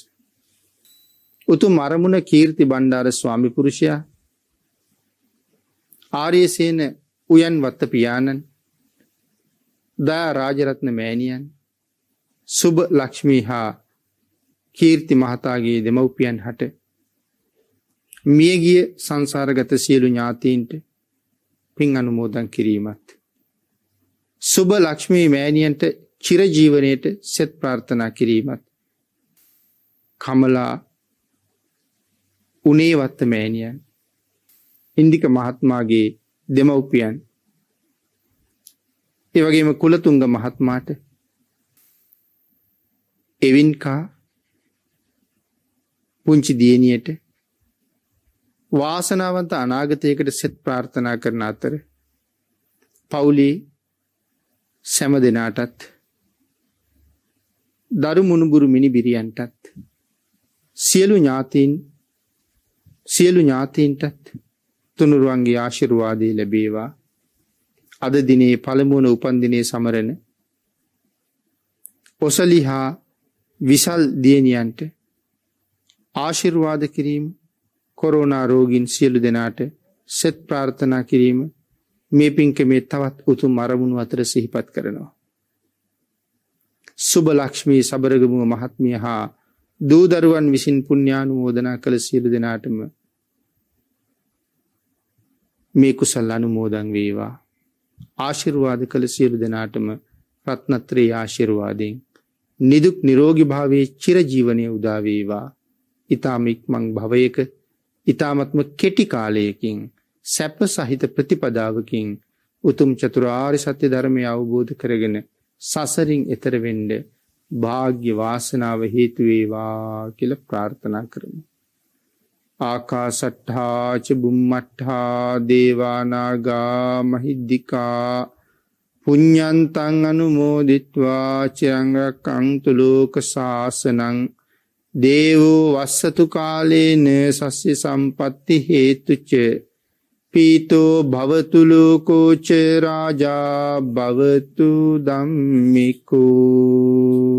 උතු මරමුණ කීර්ති බණ්ඩාර ස්වාමිපුරුෂයා ආර්යසේන උයන් වත්ත පියාණන් දා රාජරත්න මෑණියන් සුබ ලක්ෂ්මී හා කීර්ති මහතාගේ දෙමව්පියන් හට මියගිය සංසාරගත සියලු ඥාතීන්ට පින් අනුමෝදන් කිරීමත්. සුබ ලක්ෂ්මී මෑණියන්ට චිරජීවනයට සෙත් ප්‍රාර්ථනා කිරීමත්. කමලා උනේවත්ත මෑණියන් ඉන්දික මහත්මාගේ දෙමව්පියන් ඒ වගේම කුලතුංග මහත්මාට එවින්කා පුංචි දියණියට වාසනාවන්ත අනාගතයකට සෙත් ප්‍රාර්ථනා කරන අතර පවුලේ සෑම දෙනාටත් දරු මුණුබුරු මිනිබිරියන්ටත් සියලු ඥාතීන් සියලු ඥාතීන්ටත් තුනුරුවන්ගේ ආශිර්වාදය ලැබේවා අද දිනේ පළමුවන උපන්දිනය සමරන ඔසලිහා විසල් දියණියන්ට ආශිර්වාද කිරීම කොරෝනා රෝගීන් සියලු දෙනාට සෙත් ප්‍රාර්ථනා කිරීම මේ පින්කමේ තවත් උතුම් අරමුණු අතර සිහිපත් කරනවා. සුබ ලක්ෂ්මී සබරගමුව මහත්මිය හා දූදරුවන් විසින් පුුණ්ඥානුමෝදනා කළ සියලු දෙනාටම මේ කුසල් අනුමෝදන් වේවා ආශිර්වාද කළ සියලු දෙනාටම රත්නත්‍රයේ ආශිර්වාදයෙන් නිදුක් නිරෝගී භාවයේ චිරජීවනයේ උදා වේවා. ඊ타ම ඉක්මන් භවයක ඊ타මත්ම කෙටි කාලයකින් සැප සහිත ප්‍රතිපදාවකින් උතුම් චතුරාර්ය සත්‍ය ධර්මය අවබෝධ කරගෙන සසරින් එතර වෙන්න වාග්ය වාසනාව හේතු වේවා කියලා ප්‍රාර්ථනා කරමු. ආකාසට්ඨාච බුම්මට්ඨා දේවානාගා මහිද්దికා පුඤ්ඤන්තං අනුමෝදිත්වා චිරංගක්ඛන්තු ලෝක සාසනං දේවෝ වස්සතු කාලේන සස්්‍ය සම්පatti හේතුච පීතෝ භවතු ලෝකෝ ච රාජා භවතු ධම්මිකෝ